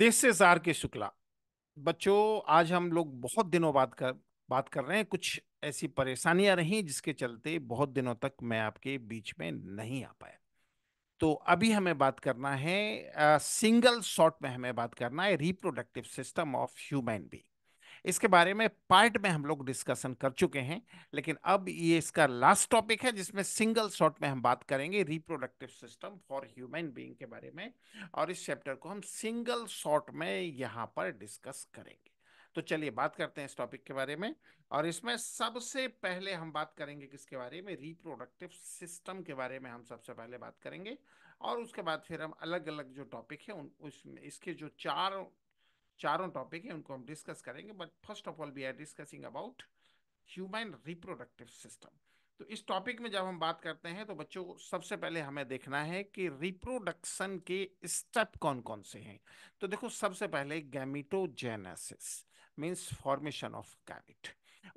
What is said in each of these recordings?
This is R K Shukla बच्चों आज हम लोग बहुत दिनों बाद कर बात कर रहे हैं कुछ ऐसी परेशानियां रहीं जिसके चलते बहुत दिनों तक मैं आपके बीच में नहीं आ पाया तो अभी हमें बात करना है सिंगल शॉट में हमें बात करना है reproductive system of human being इसके बारे में पार्ट में हम लोग डिस्कशन कर चुके हैं लेकिन अब ये इसका लास्ट टॉपिक है जिसमें सिंगल शॉट में हम बात करेंगे reproductive system for human being के बारे में और इस चैप्टर को हम सिंगल शॉट में यहाँ पर डिस्कस करेंगे तो चलिए बात करते हैं इस टॉपिक के बारे में और इसमें सबसे पहले हम बात करेंगे किसके बारे में रिप्रोडक्टिव सिस्टम के बारे में हम सबसे पहले बात करेंगे और उसके बाद फिर हम अलग अलग जो टॉपिक है उन उसमें इसके जो चार चारों टॉपिक है उनको हम डिस्कस करेंगे but first of all we are discussing about human reproductive system तो इस टॉपिक में जब हम बात करते हैं तो बच्चों सबसे पहले हमें देखना है कि रिप्रोडक्शन के स्टेप कौन कौन से हैं तो देखो सबसे पहले gametogenesis means formation of gamete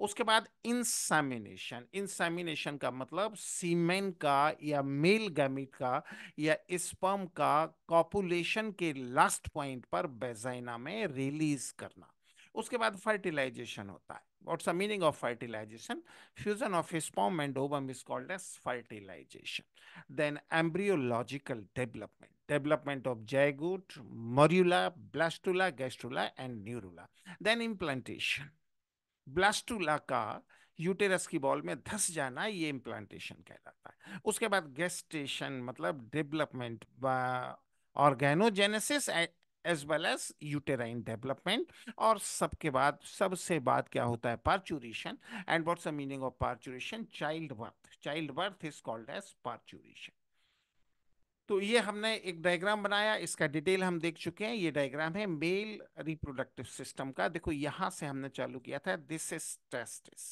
उसके बाद इंसेमिनेशन इंसेमिनेशन का मतलब सीमेन का या मेल गैमिट का या स्पर्म का कॉपुलेशन के लास्ट पॉइंट पर बेजाइना में रिलीज करना उसके बाद फर्टिलाइजेशन होता है what's the meaning of fertilisation fusion of sperm and ovum is called as fertilisation then embryological development development of zygote morula blastula gastrula and neurula then implantation blastula का uterus की wall में धस जाना ये implantation कहलाता है उसके बाद गेस्टेशन मतलब development organogenesis as well as uterine development और सबके बाद सबसे बाद क्या होता है parturition and what's the meaning of parturition child birth child birth is called as parturition तो ये हमने एक डायग्राम बनाया इसका डिटेल हम देख चुके हैं ये डायग्राम है मेल रिप्रोडक्टिव सिस्टम का देखो यहाँ से हमने चालू किया था दिस इज टेस्टिस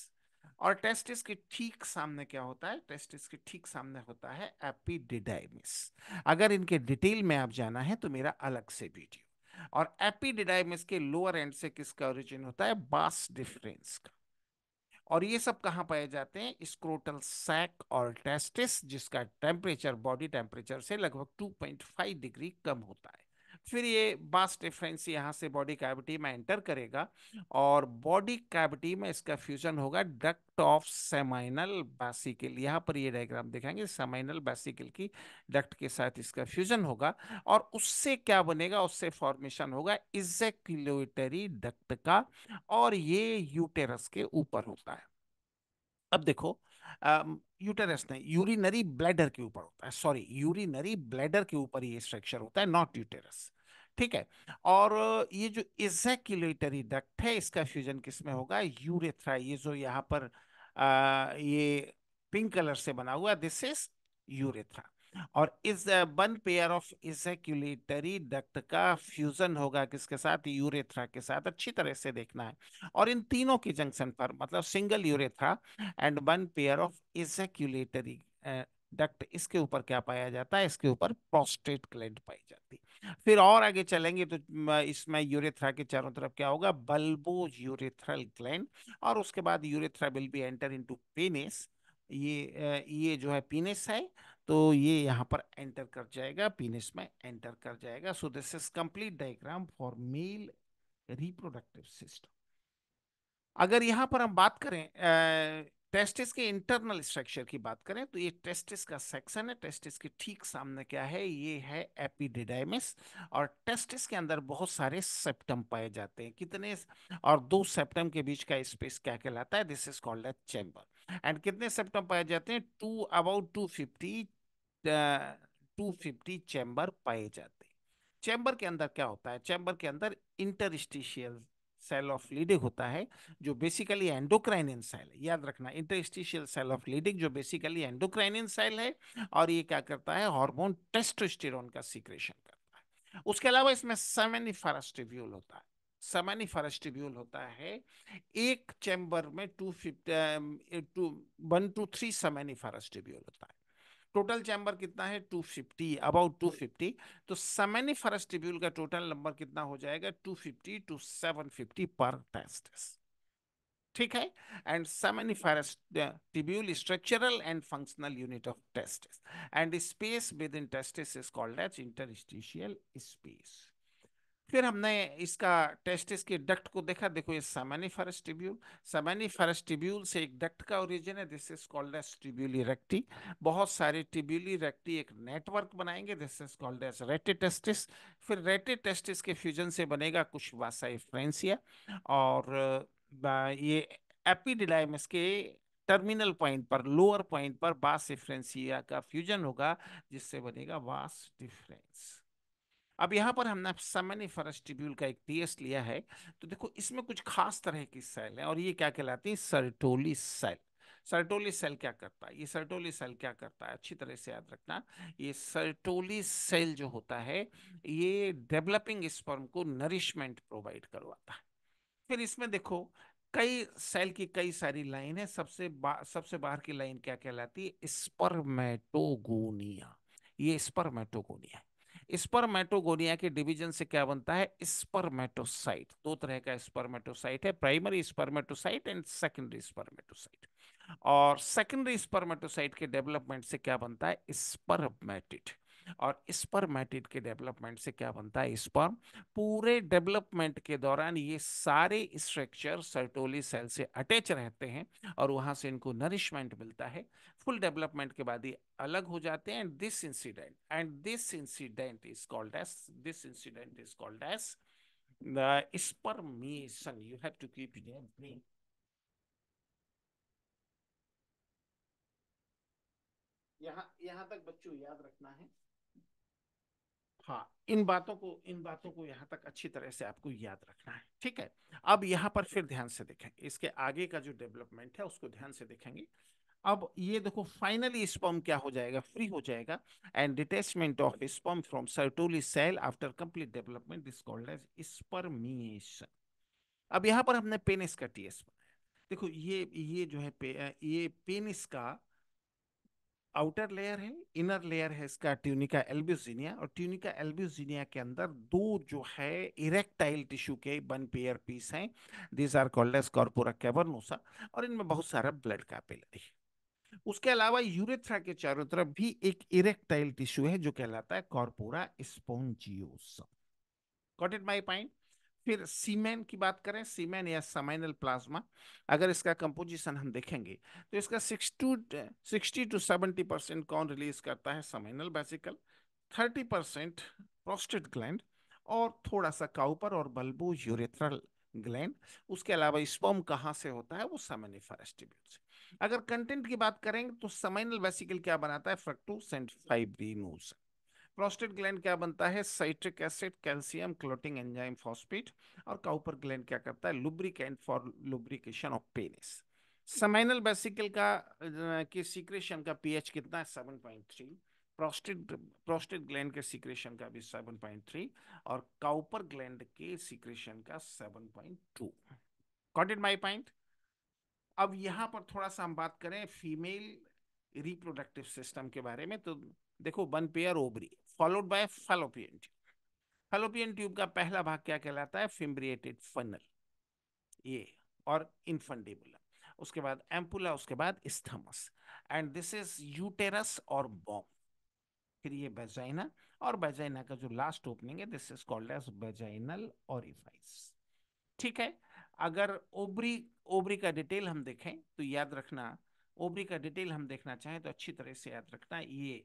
और टेस्टिस के ठीक सामने क्या होता है टेस्टिस के ठीक सामने होता है एपीडिडाइमिस अगर इनके डिटेल में आप जाना है तो मेरा अलग से वीडियो और एपीडिडाइमिस के लोअर एंड से किसका ओरिजिन होता है बास डिफरेंस का और ये सब कहाँ पाए जाते हैं स्क्रोटल सैक और टेस्टिस जिसका टेम्परेचर बॉडी टेम्परेचर से लगभग 2.5 डिग्री कम होता है फिर ये बास डिफरेंस यहाँ से बॉडी कैविटी में एंटर करेगा और बॉडी कैविटी में इसका फ्यूजन होगा डक्ट ऑफ सेमाइनल बेसिकल यहाँ पर ये डायग्राम दिखाएंगे सेमाइनल बेसिकल की डक्ट के साथ इसका फ्यूजन होगा और उससे क्या बनेगा उससे फॉर्मेशन होगा इजेक्टरी डक्ट का और ये यूटेरस के ऊपर होता है अब देखो यूटेरस नहीं यूरिनरी ब्लैडर के ऊपर होता है सॉरी यूरिनरी ब्लैडर के ऊपर ये स्ट्रक्चर होता है नॉट यूटेरस ठीक है और ये जो इजेक्यूलेटरी डक्ट है इसका फ्यूजन किसमें होगा यूरेथ्रा ये जो यहाँ पर आ, ये पिंक कलर से बना हुआ दिस इज यूरेथ्रा और इस one pair of ejaculatory duct का फ्यूजन होगा किसके साथ यूरेथ्रा के साथ अच्छी तरह से देखना है और इन तीनों के जंक्शन पर मतलब single urethra and one pair of ejaculatory duct इसके ऊपर क्या पाया जाता है इसके ऊपर प्रोस्टेट ग्लैंड पाई जाती है फिर और आगे चलेंगे तो इसमें यूरेथ्रा के चारों तरफ क्या होगा बल्बो यूरेथ्रल ग्लैंड और उसके बाद urethra will be enter into penis ये ये जो है पीनेस है तो ये यहाँ पर एंटर कर जाएगा पीनेस में एंटर कर जाएगा so this is complete diagram for male reproductive system अगर यहाँ पर हम बात करें टेस्टिस के इंटरनल स्ट्रक्चर की बात करें तो ये टेस्टिस का सेक्शन है टेस्टिस के ठीक सामने क्या है ये है एपिडिडाइमिस और टेस्टिस के अंदर बहुत सारे सेप्टम पाए जाते हैं कितने और दो सेप्टम के बीच का स्पेस क्या कहलाता है this is called a chamber and कितने सेप्टम पाए जाते हैं two about two fifty two fifty chamber पाए जाते हैं चैम्बर के अंदर क्या होता है चैम्बर के अंदर इंटरस्टिशियल सेल ऑफ लीडिंग होता है जो बेसिकली एंडोक्राइन सेल याद रखना इंटरस्टिशियल सेल ऑफ लीडिंग जो बेसिकली एंडोक्राइन सेल है और ये क्या करता है हार्मोन टेस्टोस्टेरोन का सीक्रेशन करता है उसके अलावा इसमें सेवन फारस्टिव्यूल होता है सामान्य फरस्टिब्यूल होता है एक चैम्बर में two fifty two one two three सामान्य फरस्टिब्यूल होता है टोटल चैम्बर कितना है 250 अबाउट 250 तो समैनिफरस ट्यूब्यूल का टोटल नंबर कितना हो जाएगा 250 टू 750 पर टेस्टिस ठीक है and seminiferous tubule structural and functional unit of testis and space within testis is called as interstitial space फिर हमने इसका टेस्टिस के डक्ट को देखा देखो ये सामानीफरस ट्यूब्यूल सामानीफरस ट्यूब्यूल से एक डक्ट का ओरिजिन है this is called as tubuli recti बहुत सारे टिब्यूली रेक्टी एक नेटवर्क बनाएंगे this is called as rete testis फिर रेटे टेस्टिस के फ्यूजन से बनेगा कुछ वासाई फ्रेंसिया और ये एपीडिलाइम इसके टर्मिनल पॉइंट पर लोअर पॉइंट पर बास डिफ्रेंसिया का फ्यूजन होगा जिससे बनेगा वास डिफरेंस अब यहाँ पर हमने सामान्य फरस ट्यूब्यूल का एक टीएस लिया है तो देखो इसमें कुछ खास तरह की सेल है और ये क्या कहलाती है सर्टोली सेल सर्टोली सेल क्या करता है ये सर्टोली सेल क्या करता है अच्छी तरह से याद रखना ये सर्टोली सेल जो होता है ये डेवलपिंग स्पर्म को नरिशमेंट प्रोवाइड करवाता है फिर इसमें देखो कई सेल की कई सारी लाइन है सबसे बा, सबसे बाहर की लाइन क्या कहलाती है स्पर्मेटोगोनिया ये स्पर्मेटोगोनिया स्पर्मेटोगोनिया के डिवीजन से क्या बनता है स्पर्मेटोसाइट दो तरह का स्पर्मेटोसाइट है primary spermatocyte and secondary spermatocyte और सेकेंडरी स्पर्मेटोसाइट के डेवलपमेंट से क्या बनता है स्पर्मेटिट और स्पर्मेटिड के डेवलपमेंट से क्या बनता है स्पर्म पूरे डेवलपमेंट के दौरान ये सारे स्ट्रक्चर सर्टोली सेल से अटैच रहते हैं और वहाँ से इनको नरिशमेंट मिलता है फुल डेवलपमेंट के बाद ये अलग हो जाते हैं and this incident and this incident is called as this incident is called as the you have to keep keep in यहाँ यहाँ तक बच्चों याद रखना है हाँ इन बातों को इन बातों को यहाँ तक अच्छी तरह से आपको याद रखना है ठीक है अब यहाँ पर फिर ध्यान से देखें इसके आगे का जो डेवलपमेंट है उसको ध्यान से देखेंगे अब ये देखो फाइनली स्पर्म क्या हो जाएगा फ्री हो जाएगा and detachment of sperm from Sertoli cell after complete development this called as spermiation अब यहाँ पर हमने पेनिस का टीएस बनाया देखो ये ये जो है पे, ये पेनिस का आउटर लेयर है इनर लेयर है इसका ट्यूनिका एल्ब्यूजिनिया और ट्यूनिका एल्ब्यूजिनिया के अंदर दो जो है इरेक्टाइल टिश्यू के वन पेयर पीस हैं this are called as corpora cavernosa और इनमें बहुत सारा ब्लड का है उसके अलावा यूरेथ्रा के चारों तरफ भी एक इरेक्टाइल टिश्यू है जो कहलाता है corpora spongiosum got it my point फिर सीमेन की बात करें सीमेन या समाइनल प्लाज्मा अगर इसका कंपोजिशन हम देखेंगे तो इसका सिक्सटी टू सेवेंटी परसेंट कौन रिलीज करता है seminal vesicle thirty percent prostate gland और थोड़ा सा काउपर और बल्बो यूरेथ्रल ग्लैंड उसके अलावा स्पोम कहाँ से होता है वो समनिफरस ट्यूब्यूल से अगर कंटेंट की बात करेंगे तो समाइनल बेसिकल क्या बनाता है fructose and fibrinogen prostate gland क्या बनता है citric acid calcium clotting enzyme phosphate और काउपर ग्लैंड क्या करता है lubricant for lubrication of penis seminal vesicle का की सीक्रेशन का पीएच कितना है seven point three prostate prostate gland के सीक्रेशन का भी सेवन पॉइंट थ्री और काउपर ग्लैंड के सीक्रेशन का seven point two got it my point अब यहाँ पर थोड़ा सा हम बात करें फीमेल रिप्रोडक्टिव सिस्टम के बारे में तो देखो one pair ovary followed by fallopian tube fallopian tube का पहला भाग क्या कहलाता है फिम्ब्रिएटेड फनल ये और इनफंडेबुला उसके बाद एम्पुला उसके बाद isthmus and this is uterus और बॉम फिर ये बेजाइना और बेजाइना का जो लास्ट ओपनिंग है this is called as vaginal orifice ठीक है अगर ओबरी ओबरी का डिटेल हम देखें तो याद रखना ओबरी का डिटेल हम देखना चाहें तो अच्छी तरह से याद रखना ये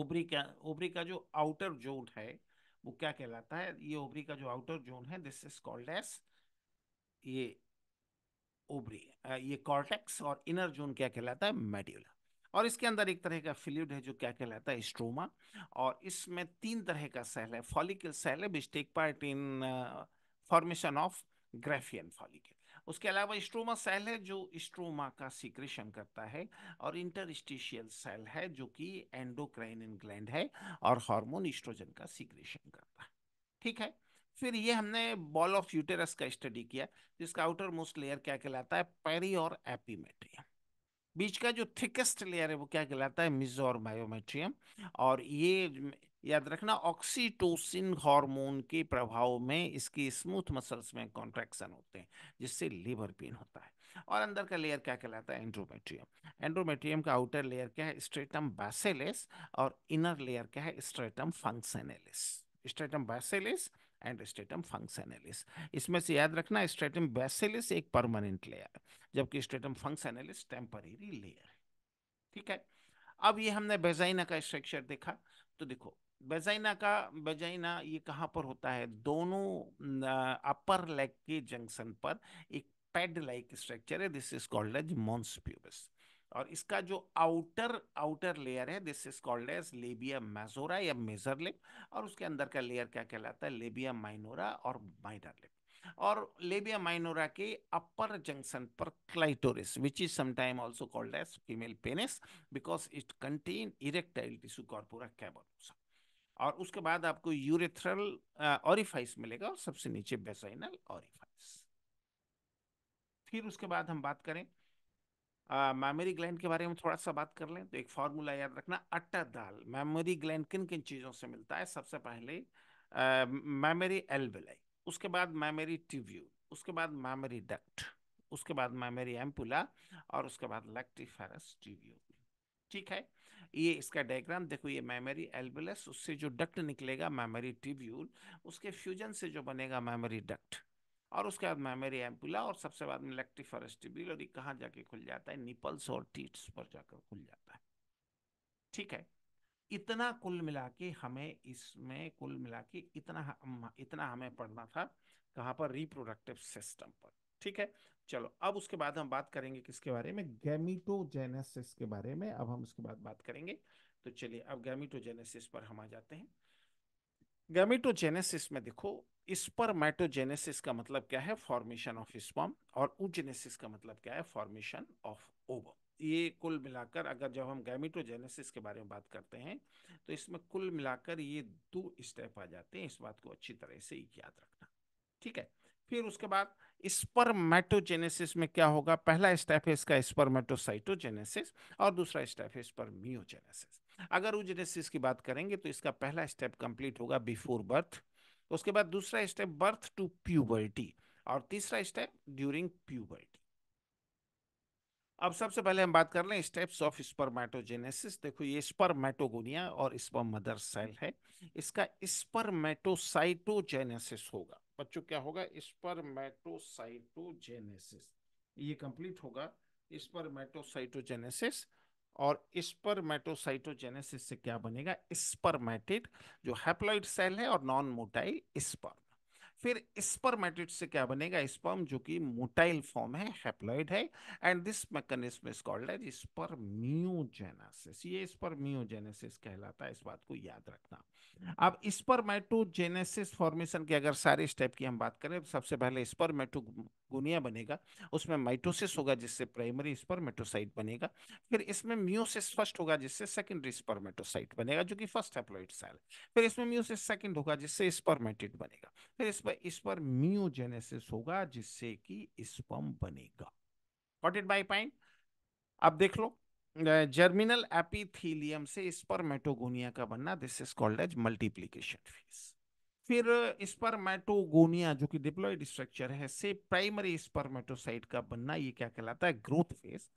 ओबरी का ओबरी का जो आउटर जोन है वो क्या कहलाता है ये ओबरी का जो आउटर जोन है दिस इज कॉल्ड एस ये ओबरी ये कॉर्टेक्स और इनर जोन क्या कहलाता है मेड्यूला और इसके अंदर एक तरह का फ्लूड है जो क्या कहलाता है स्ट्रोमा और इसमें तीन तरह का सेल है फॉलिकल सेल है which take part in formation of graafian follicle उसके अलावा स्ट्रोमा सेल है जो स्ट्रोमा का सिक्रेशन करता है और इंटरस्टिशियल सेल है जो कि एंडोक्राइन ग्लैंड है और हार्मोन स्ट्रोजन का सिक्रेशन करता है ठीक है फिर ये हमने बॉल ऑफ यूटेरस का स्टडी किया जिसका आउटर मोस्ट लेयर क्या कहलाता है पेरी और एपीमेट्रियम बीच का जो थिकेस्ट लेयर है वो क्या कहलाता है मिजो और बायोमेट्रियम और ये याद रखना ऑक्सीटोसिन हार्मोन के प्रभाव में इसकी स्मूथ मसल्स में कॉन्ट्रैक्शन होते हैं जिससे लिवर पेन होता है और अंदर का लेयर क्या कहलाता है एंड्रोमेट्रियम एंड्रोमेट्रियम का आउटर लेयर क्या है स्ट्रेटम बैसेलेस और इनर लेयर क्या है stratum functionalis stratum basalis and stratum functionalis इसमें से याद रखना स्ट्रेटम बैसेलिस एक परमानेंट लेयर जबकि स्ट्रेटम फंक्शनलिस टेम्पररी लेयर है ठीक है अब ये हमने बेजाइना का स्ट्रक्चर देखा तो देखो बेजाइना का बेजाइना ये कहाँ पर होता है दोनों अपर लेग के जंक्शन पर एक पेड लाइक स्ट्रक्चर है this is called as mons pubis और इसका जो आउटर आउटर लेयर है this is called as labia majora या मेजर लिप और उसके अंदर का लेयर क्या कहलाता है लेबिया माइनोरा और माइनर लिप और लेबिया माइनोरा के अपर जंक्शन पर clitoris which is sometime also called as female penis because it contain erectile tissue corpora cavernosa और उसके बाद आपको यूरेथ्रल ऑरिफाइस मिलेगा और सबसे नीचे बेसाइनल ऑरिफाइस फिर उसके बाद हम बात करें मेमोरी ग्लैंड के बारे में थोड़ा सा बात कर लें तो एक फॉर्मूला याद रखना अट्टा दाल मेमोरी ग्लैंड किन किन चीज़ों से मिलता है सबसे पहले मेमोरी एल्बेलाई उसके बाद मेमोरी ट्यूब्यूल उसके बाद मेमोरी डक्ट उसके बाद मेमोरी एम्पुला और उसके बाद लैक्टिफेरस ट्यूब्यूल ठीक है ये इसका डायग्राम देखो ये मेमोरी एल्बुलस उससे जो डक्ट निकलेगा मेमोरी ट्यूब्यूल उसके फ्यूजन से जो बनेगा मेमोरी डक्ट और उसके बाद मेमोरी एम्पुला और सबसे बाद में लेक्टिफरस ट्यूब्यूल और ये कहाँ जाके खुल जाता है निपल्स और टीट्स पर जाकर खुल जाता है ठीक है इतना कुल मिला के हमें इसमें कुल मिला के इतना इतना हमें पढ़ना था कहाँ पर रिप्रोडक्टिव सिस्टम पर ठीक है चलो अब उसके बाद हम बात करेंगे किसके बारे में गैमिटोजेनेसिस के बारे में अब हम उसके बाद बात करेंगे तो चलिए अब गैमिटोजेनेसिस पर हम आ जाते हैं गैमिटोजेनेसिस में देखो स्पर्मेटोजेनेसिस का मतलब क्या है फॉर्मेशन ऑफ स्पर्म और उजेनेसिस का मतलब क्या है फॉर्मेशन ऑफ ओवम ये कुल मिलाकर अगर जब हम गैमिटोजेनेसिस के बारे में बात करते हैं तो इसमें कुल मिलाकर ये दो स्टेप आ जाते हैं इस बात को अच्छी तरह से याद रखना ठीक है फिर उसके बाद स्पर्मेटोजेनेसिस में क्या होगा पहला स्टेप है इसका स्पर्मेटोसाइटोजेनेसिस और दूसरा स्टेप है स्पर्मियोजेनेसिस अगर ओजेनेसिस की बात करेंगे तो इसका पहला स्टेप कंप्लीट होगा बिफोर बर्थ उसके बाद दूसरा स्टेप बर्थ टू प्यूबर्टी और तीसरा स्टेप ड्यूरिंग प्यूबर्टी अब सबसे पहले हम बात कर लें स्टेप्स ऑफ स्पर्मेटोजेनेसिस देखो ये स्पर्मेटोगोनिया और स्पर्म मदर सेल है इसका स्पर्मेटोसाइटोजेनेसिस होगा बच्चों क्या होगा इस पर मेटोसाइटोजेनेसिस ये कंप्लीट होगा इस पर मेटोसाइटोजेनेसिस और इस पर मेटोसाइटोजेनेसिस से क्या बनेगा स्पर्मेटिड जो हैप्लॉइड सेल है और नॉन मोटाइल स्पर्म फिर स्पर्मेटिड से क्या बनेगा स्पर्म जो कि मोटाइल फॉर्म है हेप्लॉइड है and this mechanism is called as spermiogenesis ये स्पर्मियोजेनेसिस कहलाता है इस बात को याद रखना अब स्पर्मेटोजेनेसिस फॉर्मेशन के अगर सारे स्टेप की हम बात करें तो सबसे पहले स्पर्मेटोगोनिया बनेगा उसमें माइटोसिस होगा जिससे प्राइमरी स्पर्मेटोसाइट बनेगा फिर इसमें म्यूसिस फर्स्ट होगा जिससे सेकेंडरी स्पर्मेटोसाइट बनेगा जो कि फर्स्ट हेप्लॉइड सेल फिर इसमें म्यूसिस सेकंड होगा जिससे स्पर्मेटिड बनेगा फिर इस वह इस पर मियोजेनेसिस होगा जिससे कि स्पम बनेगा वॉट इट बाई पॉइंट अब देख लो जर्मिनल एपिथीलियम से स्पर्मेटोगोनिया का बनना this is called as multiplication phase फिर स्पर्मेटोगोनिया जो कि डिप्लॉइड स्ट्रक्चर है से प्राइमरी स्पर्मेटोसाइट का बनना ये क्या कहलाता है ग्रोथ फेज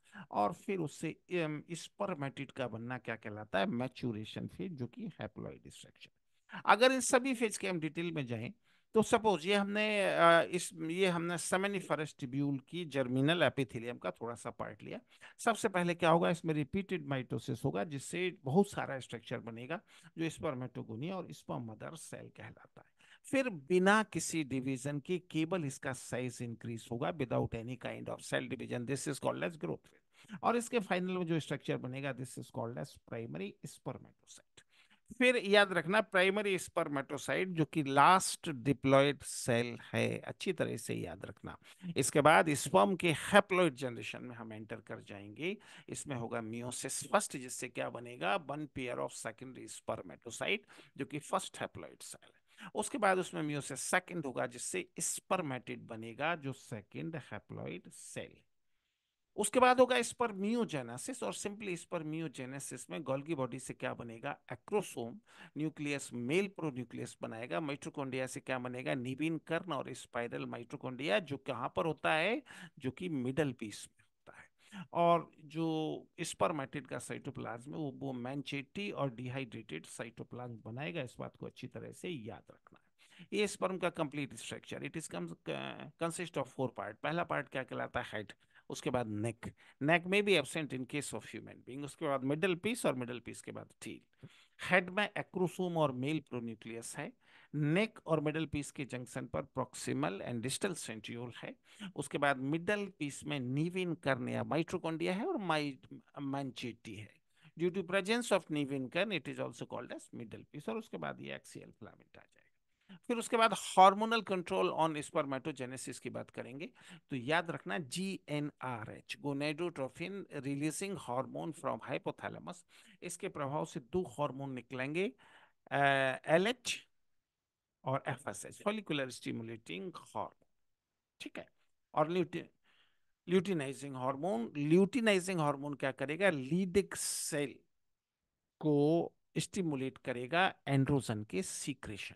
और फिर उससे स्पर्मेटिड का बनना क्या कहलाता है मैचुरेशन फेज जो कि हैप्लॉइड स्ट्रक्चर अगर इन सभी फेज के हम डिटेल में जाएं तो सपोज ये हमने इस ये हमने सेमेनिफेरस ट्यूब्यूल की जर्मिनल एपिथिलियम का थोड़ा सा पार्ट लिया सबसे पहले क्या होगा इसमें रिपीटेड माइटोसिस होगा जिससे बहुत सारा स्ट्रक्चर बनेगा जो स्पर्मेटोगोनिया और स्पर्म मदर सेल कहलाता है फिर बिना किसी डिवीजन के केवल इसका साइज इंक्रीज होगा without any kind of cell division this is called as growth और इसके फाइनल में जो स्ट्रक्चर बनेगा this is called as primary spermatocyte फिर याद रखना प्राइमरी स्पर्मेटोसाइट जो कि लास्ट डिप्लॉयड सेल है अच्छी तरह से याद रखना इसके बाद स्पर्म के हैप्लॉयड जनरेशन में हम एंटर कर जाएंगे इसमें होगा मियोसिस फर्स्ट जिससे क्या बनेगा one pair of secondary spermatocyte जो कि फर्स्ट हैप्लॉयड सेल है उसके बाद उसमें मियोसिस सेकेंड होगा जिससे स्पर्मेटिड बनेगा जो सेकेंड हैप्लॉइड सेल है उसके बाद होगा स्पर्मियोजेनेसिस और सिंपली स्पर्मियोजेनेसिस में गोल्गी बॉडी से क्या बनेगा एक्रोसोम न्यूक्लियस मेल प्रोन्यूक्लियस बनाएगा माइट्रोकोंडिया से क्या बनेगा निबिन कर्न और स्पाइरल माइट्रोकोंडिया जो कहाँ पर होता है जो कि मिडल पीस में होता है और जो स्पर्मेटिड का साइटोप्लाज्म है वो वो मैनचेटी और डिहाइड्रेटेड साइटोप्लाज्म बनाएगा इस बात को अच्छी तरह से याद रखना ये स्पर्म का complete structure it is consist of four part पहला पार्ट क्या कहलाता है हेड उसके बाद नेक नेक में भी absent in case of human being उसके बाद मिडल पीस और मिडल पीस के बाद टील हेड में एक्रोसोम और मेल प्रोन्यूक्लियस है नेक और मिडल पीस के जंक्शन पर प्रोक्सिमल एंड डिस्टल सेंट्रियोल है उसके बाद मिडल पीस में नीविन कर्निया माइट्रोकोंडिया है और माइ मैंचेटी है due to presence of nebenkern it is also called as middle piece और उसके बाद ये एक्सियल फ्लामेटा फिर उसके बाद हार्मोनल कंट्रोल ऑन स्पर्मेटोजेनेसिस की बात करेंगे तो याद रखना G N R H gonadotropin releasing hormone from hypothalamus इसके प्रभाव से दो हार्मोन निकलेंगे एल एच और F S H follicular stimulating hormone ठीक है और lutein luteinizing hormone luteinizing hormone क्या करेगा लीडिक सेल को स्टिमुलेट करेगा एंड्रोजन के सीक्रेशन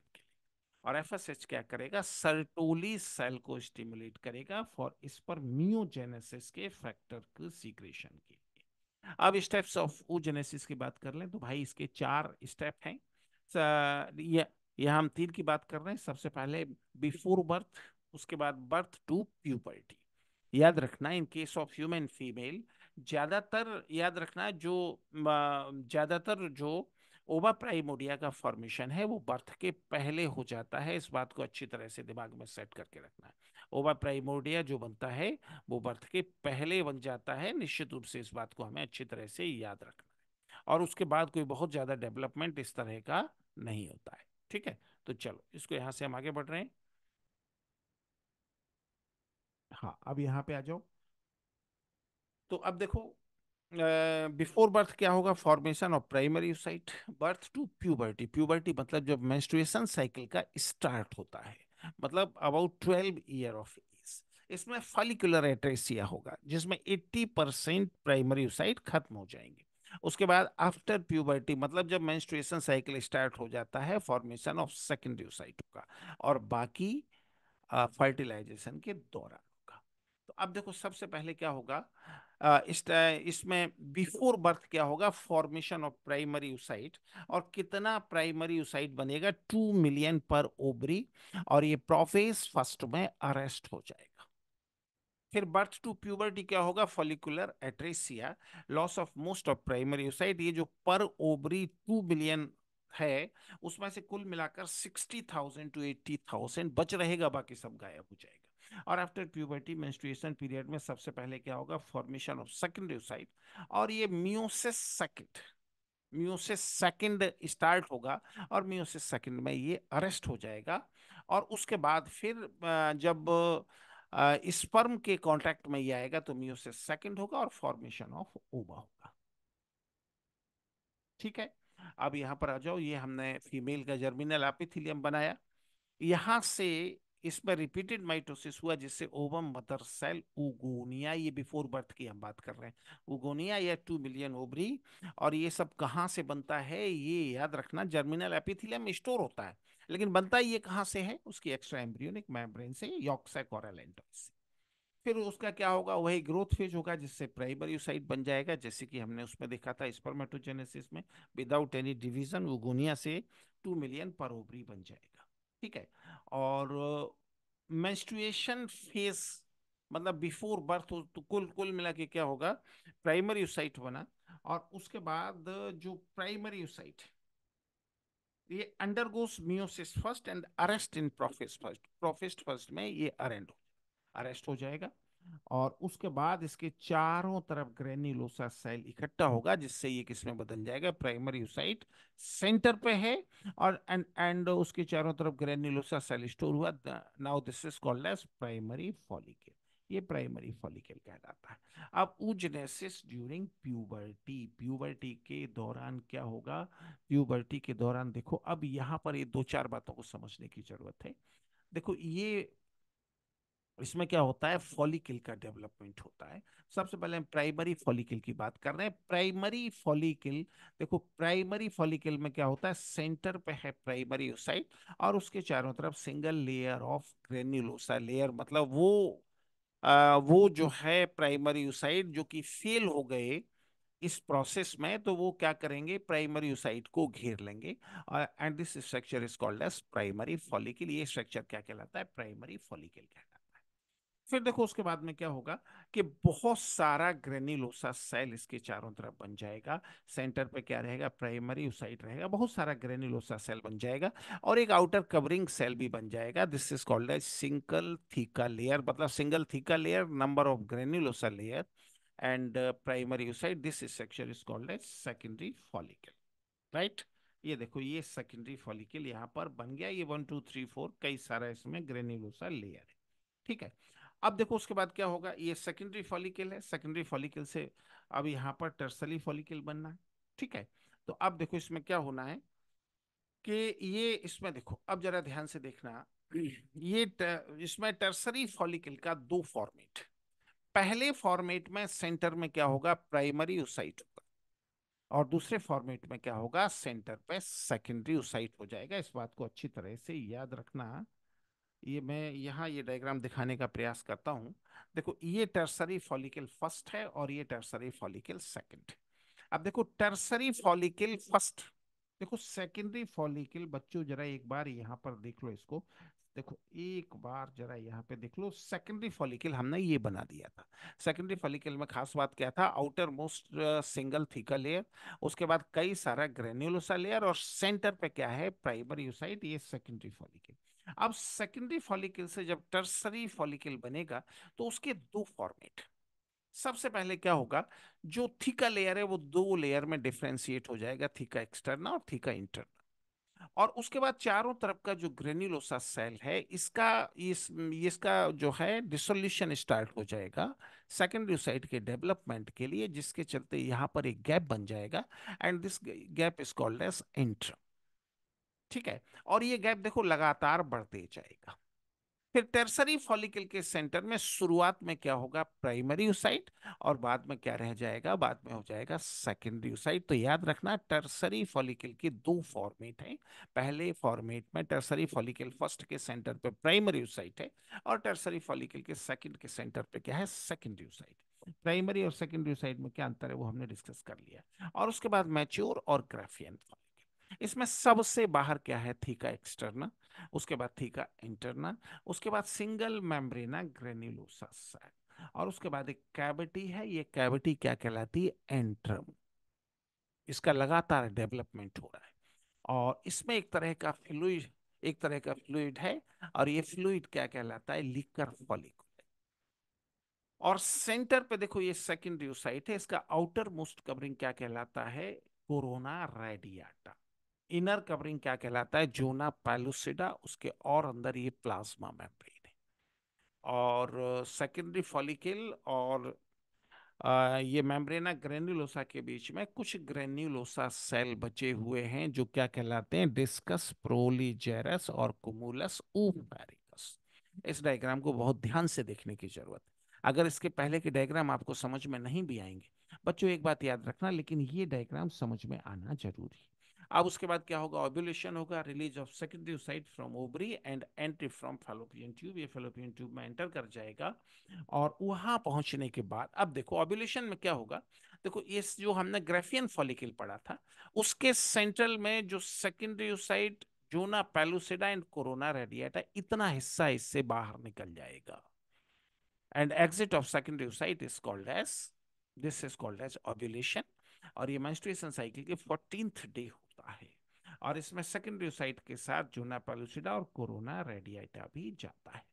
और एफ क्या करेगा सर्टोली सेल को स्टिमुलेट करेगा फॉर इस पर म्यूजेनेसिस के फैक्टर के सीक्रेशन के लिए अब स्टेप्स ऑफ ओजेनेसिस की बात कर लें तो भाई इसके चार स्टेप हैं ये यह हम तीन की बात कर रहे हैं सबसे पहले बिफोर बर्थ उसके बाद बर्थ टू प्यूबर्टी याद रखना in case of human female ज़्यादातर याद रखना जो ज़्यादातर जो ओवा प्राइमोडिया का फॉर्मेशन है वो बर्थ के पहले हो जाता है इस बात को अच्छी तरह से दिमाग में सेट करके रखना है ओवा प्राइमोडिया जो बनता है वो बर्थ के पहले बन जाता है निश्चित रूप से इस बात को हमें अच्छी तरह से याद रखना है और उसके बाद कोई बहुत ज़्यादा डेवलपमेंट इस तरह का नहीं होता है ठीक है तो चलो इसको यहां से हम आगे बढ़ रहे हैं हाँ अब यहाँ पे आ जाओ तो अब देखो बिफोर बर्थ क्या होगा formation of primary oocyte birth to puberty puberty मतलब जब मेंस्ट्रुएशन साइकिल का स्टार्ट होता है मतलब about twelve year of age इसमें फॉलिकुलर एट्रेसिया होगा जिसमें एट्टी परसेंट प्राइमरी साइट खत्म हो जाएंगे उसके बाद आफ्टर प्यूबर्टी मतलब जब मेंस्ट्रुएशन साइकिल स्टार्ट हो जाता है फॉर्मेशन ऑफ सेकेंडरी साइट होगा और बाकी फर्टिलाइजेशन के दौरान होगा तो अब देखो सबसे पहले क्या होगा इस इसमें बिफोर बर्थ क्या होगा फॉर्मेशन ऑफ प्राइमरी यूसाइट और कितना प्राइमरी यूसाइट बनेगा टू मिलियन पर ओबरी और ये प्रोफेस फर्स्ट में अरेस्ट हो जाएगा फिर बर्थ टू प्यूबर्टी क्या होगा follicular atresia loss of most of primary oocyte ये जो पर ओबरी टू मिलियन है उसमें से कुल मिलाकर sixty thousand to eighty thousand बच रहेगा बाकी सब गायब हो जाएगा और आफ्टर प्यूबर्टी मेंस्ट्रुएशन पीरियड में सबसे पहले क्या होगा फॉर्मेशन ऑफ सेकेंड साइट और ये meiosis second meiosis second start होगा और म्यूसिस सेकेंड में ये अरेस्ट हो जाएगा और उसके बाद फिर जब स्पर्म के कॉन्टैक्ट में ये आएगा तो म्यूसिस सेकेंड होगा और फॉर्मेशन ऑफ ओवा होगा ठीक है अब यहाँ पर आ जाओ ये हमने फीमेल का जर्मिनल एपिथेलियम बनाया यहाँ से इसमें रिपीटेड माइटोसिस हुआ जिससे ओवम मदर सेल उगोनिया ये बिफोर बर्थ की हम बात कर रहे हैं उगोनिया या टू मिलियन ओबरी और ये सब कहाँ से बनता है ये याद रखना जर्मिनल एपिथिलियम स्टोर होता है लेकिन बनता ये कहाँ से है उसकी एक्स्ट्रा एम्ब्रियोनिक मेम्ब्रेन से यॉक्सैक और फिर उसका क्या होगा वही ग्रोथ फेज होगा जिससे प्राइमरी साइट बन जाएगा जैसे कि हमने उसमें देखा था स्पर्मेटोजेनेसिस में विदाउट एनी डिविजन उगोनिया से टू मिलियन पर ओबरी बन जाएगा ठीक है और मेंस्ट्रुएशन फेस मतलब बिफोर तो, बर्थ तो कुल कुल मिला के क्या होगा प्राइमरी साइट बना और उसके बाद जो प्राइमरी साइट ये undergoes meiosis first and arrest in prophase first prophase first में ये अरेंड अरेस्ट हो जाएगा और उसके बाद इसके चारों तरफ ग्रेन्यूलोसा सेल इकट्ठा हम्म। होगा जिससे ये किसमें बदल जाएगा प्राइमरी यूसाइट सेंटर पे है और एंड एंड उसके चारों तरफ ग्रेन्यूलोसा सेल स्टोर हुआ now this is called as primary follicle ये प्राइमरी फॉलिकल कहलाता है अब ऊजनेसिस ड्यूरिंग प्यूबर्टी प्यूबर्टी के दौरान क्या होगा प्यूबर्टी के दौरान देखो अब यहाँ पर ये दो चार बातों को समझने की जरूरत है देखो ये इसमें क्या होता है फॉलिकल का डेवलपमेंट होता है सबसे पहले हम प्राइमरी फॉलिकल की बात कर रहे हैं प्राइमरी फॉलिकल देखो प्राइमरी फॉलिकल में क्या होता है सेंटर पे है प्राइमरी ओसाइट और उसके चारों तरफ single layer of granulosa layer मतलब वो आ, वो जो है प्राइमरी ओसाइट जो कि फेल हो गए इस प्रोसेस में तो वो क्या करेंगे प्राइमरी ओसाइट को घेर लेंगे and this structure is called as primary follicle ये स्ट्रक्चर क्या कहलाता है प्राइमरी फॉलिकल कहलाता है फिर देखो उसके बाद में क्या होगा कि बहुत सारा ग्रेन्यूलोसा सेल इसके चारों तरफ बन जाएगा सेंटर पे क्या रहेगा प्राइमरी साइड रहेगा बहुत सारा ग्रेन्यूलोसा सेल बन जाएगा और एक आउटर कवरिंग सेल भी बन जाएगा this is called as single theca layer मतलब single theca layer number of granulosa layer and primary oocyte this is section is called as secondary follicle right ये देखो ये सेकेंडरी फॉलिकल यहाँ पर बन गया ये वन टू थ्री फोर कई सारा इसमें ग्रेन्यूलोसा लेयर है ठीक है अब देखो उसके बाद क्या होगा ये सेकेंडरी फॉलिकल है सेकेंडरी फॉलिकल से अब यहाँ पर टर्सली फॉलिकल बनना है ठीक है तो अब देखो इसमें क्या होना है कि ये इसमें देखो अब जरा ध्यान से देखना ये तर, इसमें टर्सरी फॉलिकल का दो फॉर्मेट पहले फॉर्मेट में सेंटर में क्या होगा प्राइमरी उसाइट होगा और दूसरे फॉर्मेट में क्या होगा सेंटर पे सेकेंडरी उसाइट हो जाएगा इस बात को अच्छी तरह से याद रखना ये मैं यहाँ ये डायग्राम दिखाने का प्रयास करता हूँ देखो ये टर्सरी फॉलिकल फर्स्ट है और ये टर्सरी फॉलिकल सेकंड अब देखो टर्सरी फॉलिकल फर्स्ट देखो सेकेंडरी फॉलिकल बच्चों जरा एक बार यहाँ पर देख लो इसको देखो एक बार जरा यहाँ पे देख लो सेकेंडरी फॉलिकल हमने ये बना दिया था सेकेंडरी फॉलिकल में खास बात क्या था outermost single theca layer उसके बाद कई सारा ग्रेन्यूलोसा लेयर और सेंटर पे क्या है प्राइमरी यूसाइट ये सेकेंडरी फॉलिकल अब सेकेंडरी फॉलिकल से जब टर्सरी फॉलिकल बनेगा तो उसके दो फॉर्मेट सबसे पहले क्या होगा जो थीका लेयर है वो दो लेयर में डिफ्रेंशिएट हो जाएगा थीका एक्सटर्नल और थीका इंटरनल और उसके बाद चारों तरफ का जो ग्रेन्यूलोसा सेल है इसका इस इसका जो है डिसोल्यूशन स्टार्ट हो जाएगा सेकेंडरी साइड के डेवलपमेंट के लिए जिसके चलते यहाँ पर एक गैप बन जाएगा and this gap is called as antrum ठीक है और ये गैप देखो लगातार बढ़ते जाएगा फिर टर्सरी फॉलिकल के सेंटर में शुरुआत में क्या होगा प्राइमरी यूसाइट और बाद में क्या रह जाएगा बाद में हो जाएगा सेकेंडरी यूसाइट तो याद रखना टर्सरी फॉलिकल की दो फॉर्मेट हैं पहले फॉर्मेट में टर्सरी फॉलिकल फर्स्ट के सेंटर पे प्राइमरी यूसाइट है और टर्सरी फॉलिकल के सेकंड के सेंटर पे क्या है सेकेंडरी यूसाइट प्राइमरी और सेकेंडरी यूसाइट में क्या अंतर है वो हमने डिस्कस कर लिया और उसके बाद मैच्योर और ग्राफियन इसमें सबसे बाहर क्या है थीका एक्सटर्ना उसके बाद थीका इंटरना उसके बाद सिंगल मेम्ब्रेना ग्रेन्यूलोसस है और उसके बाद एक कैविटी है ये कैविटी क्या कहलाती है एंट्रम इसका लगातार डेवलपमेंट हो रहा है और इसमें एक तरह का फ्लूड एक तरह का फ्लूड है और ये फ्लूड क्या कहलाता है लिकर फॉलिक और सेंटर पे देखो ये सेकेंडरी साइट है इसका आउटर मोस्ट कवरिंग क्या कहलाता है कोरोना रेडियाटा इनर कवरिंग क्या कहलाता है जोना पैलुसिडा उसके और अंदर ये प्लाज्मा मेम्ब्रेन है और सेकेंडरी फॉलिकल और ये मेम्ब्रेना ग्रेन्यूलोसा के बीच में कुछ ग्रेन्यूलोसा सेल बचे हुए हैं जो क्या कहलाते हैं डिस्कस प्रोलीजेरस और कुमुलस ओमेरिकस इस डायग्राम को बहुत ध्यान से देखने की जरूरत है अगर इसके पहले के डायग्राम आपको समझ में नहीं भी आएंगे बच्चों एक बात याद रखना लेकिन ये डायग्राम समझ में आना जरूरी है अब उसके बाद क्या होगा ऑब्यूलेशन होगा release of secondary oocyte from ovary and entry from fallopian tube ये फेलोपियन ट्यूब में एंटर कर जाएगा और वहां पहुंचने के बाद अब देखो ऑब्यूलेशन में क्या होगा देखो ये जो हमने ग्रेफियन फॉलिकल पढ़ा था उसके सेंट्रल में जो secondary oocyte zona pellucida and corona radiata इतना हिस्सा इससे बाहर निकल जाएगा and exit of secondary oocyte is called as this is called as ovulation और ये मेंस्ट्रुएशन साइकिल के फोर्टीन डे हो है और इसमें सेकेंडरी साइट के साथ जूना पेलुसिडा और कोरोना रेडियाटा भी जाता है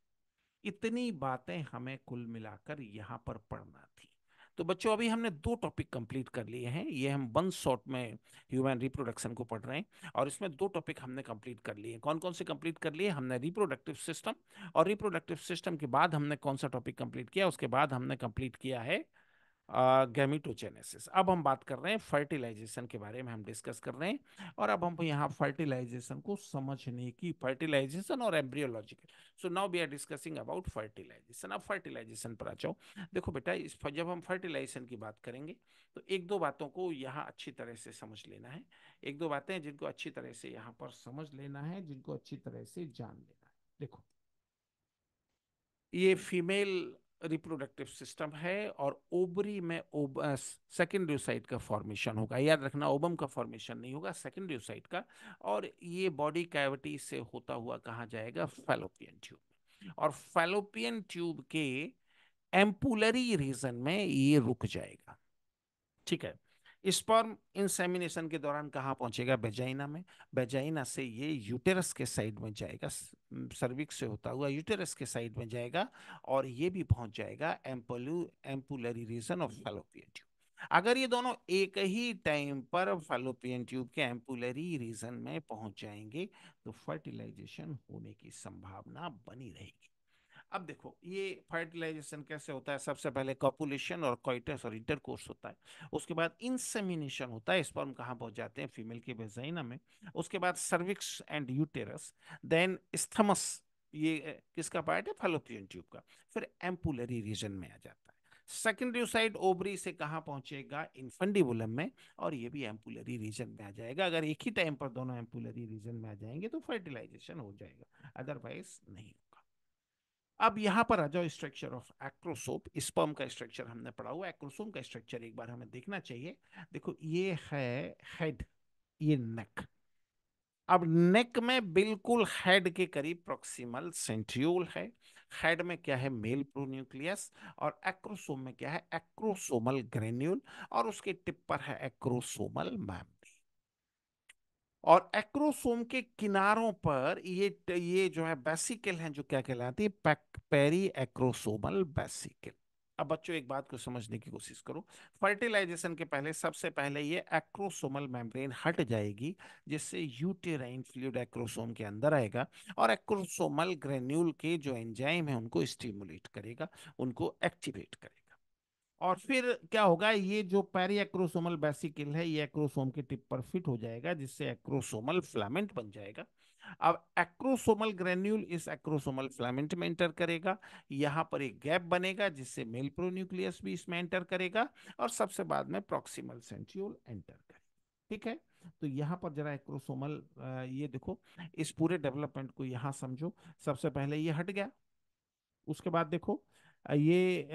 इतनी बातें हमें कुल मिलाकर यहाँ पर पढ़ना थी तो बच्चों अभी हमने दो टॉपिक कंप्लीट कर लिए हैं ये हम वन शॉट में ह्यूमन रिप्रोडक्शन को पढ़ रहे हैं और इसमें दो टॉपिक हमने कंप्लीट कर लिए कौन कौन से कंप्लीट कर लिए हमने रिप्रोडक्टिव सिस्टम और रिप्रोडक्टिव सिस्टम के बाद हमने कौन सा टॉपिक कंप्लीट किया उसके बाद हमने कंप्लीट किया है गैमिटोजेनेसिस अब हम बात कर रहे हैं फर्टिलाइजेशन के बारे में हम डिस्कस कर रहे हैं और अब हम यहाँ फर्टिलाइजेशन को समझने की फर्टिलाइजेशन और embryological so now we are discussing about fertilization अब फर्टिलाइजेशन पर आ जाओ देखो बेटा इस जब हम फर्टिलाइजेशन की बात करेंगे तो एक दो बातों को यहाँ अच्छी तरह से समझ लेना है एक दो बातें जिनको अच्छी तरह से यहाँ पर समझ लेना है जिनको अच्छी तरह से जान लेना है देखो ये फीमेल रिप्रोडक्टिव सिस्टम है और ओबरी में ओब सेकेंड का फॉर्मेशन होगा याद रखना ओबम का फॉर्मेशन नहीं होगा सेकेंड ल्यूसाइट का और ये बॉडी कैविटी से होता हुआ कहा जाएगा फैलोपियन ट्यूब और फैलोपियन ट्यूब के एम्पुलरी रीजन में ये रुक जाएगा ठीक है स्पर्म इंसेमिनेशन के दौरान कहाँ पहुंचेगा बेजाइना में बेजाइना से ये यूटेरस के साइड में जाएगा सर्विक से होता हुआ यूटेरस के साइड में जाएगा और ये भी पहुंच जाएगा एम्पोलू ampullary region of fallopian tube अगर ये दोनों एक ही टाइम पर फैलोपियन ट्यूब के एम्पुलरी रीजन में पहुंच जाएंगे तो फर्टिलाइजेशन होने की संभावना बनी रहेगी अब देखो ये फर्टिलाइजेशन कैसे होता है सबसे पहले कॉपुलेशन और कॉइटस और इंटरकोर्स होता है उसके बाद इंसेमिनेशन होता है स्पर्म कहाँ पहुँच जाते हैं फीमेल के बेजाइना में उसके बाद cervix and uterus then isthmus ये किसका पार्ट है फलोपियन ट्यूब का फिर एम्पुलरी रीजन में आ जाता है सेकेंडरी साइड ओबरी से कहाँ पहुंचेगा इन्फेंडिबुलम में और ये भी एम्पुलरी रीजन में आ जाएगा अगर एक ही टाइम पर दोनों एम्पुलरी रीजन में आ जाएंगे तो फर्टिलाइजेशन हो जाएगा अदरवाइज नहीं अब यहाँ पर आ जाओ स्ट्रक्चर ऑफ एक्रोसोप स्पर्म का स्ट्रक्चर हमने पढ़ा हुआ एक्रोसोम का स्ट्रक्चर एक बार हमें देखना चाहिए देखो ये है हेड ये नेक अब नेक में बिल्कुल हेड के करीब प्रोक्सिमल सेंट्रियोल है हेड में क्या है मेल प्रोन्यूक्लियस और एक्रोसोम में क्या है एक्रोसोमल ग्रेन्यूल और उसके टिप पर है एक्रोसोमल मैम और एक्रोसोम के किनारों पर ये ये जो है बेसिकल हैं जो क्या कहलाती है पेरी एक्रोसोमल बेसिकल अब बच्चों एक बात को समझने की कोशिश करो फर्टिलाइजेशन के पहले सबसे पहले ये एक्रोसोमल मेम्ब्रेन हट जाएगी जिससे यूटेराइन फ्लूड एक्रोसोम के अंदर आएगा और एक्रोसोमल ग्रेन्यूल के जो एंजाइम है उनको स्टिमुलेट करेगा उनको एक्टिवेट करेगा और फिर क्या होगा ये जो पैरी एक्रोसोमल बेसिकल है ये एक्रोसोम के टिप पर फिट हो जाएगा जिससे एक्रोसोमल फ्लामेंट बन जाएगा अब एक्रोसोमल ग्रेन्यूल इस एक्रोसोमल फ्लामेंट में एंटर करेगा यहाँ पर एक गैप बनेगा जिससे मेल प्रोन्यूक्लियस भी इसमें एंटर करेगा और सबसे बाद में प्रोक्सीमल सेंट्रियोल एंटर करेगा ठीक है तो यहाँ पर जरा एक्रोसोमल ये देखो इस पूरे डेवलपमेंट को यहाँ समझो सबसे पहले ये हट गया उसके बाद देखो ये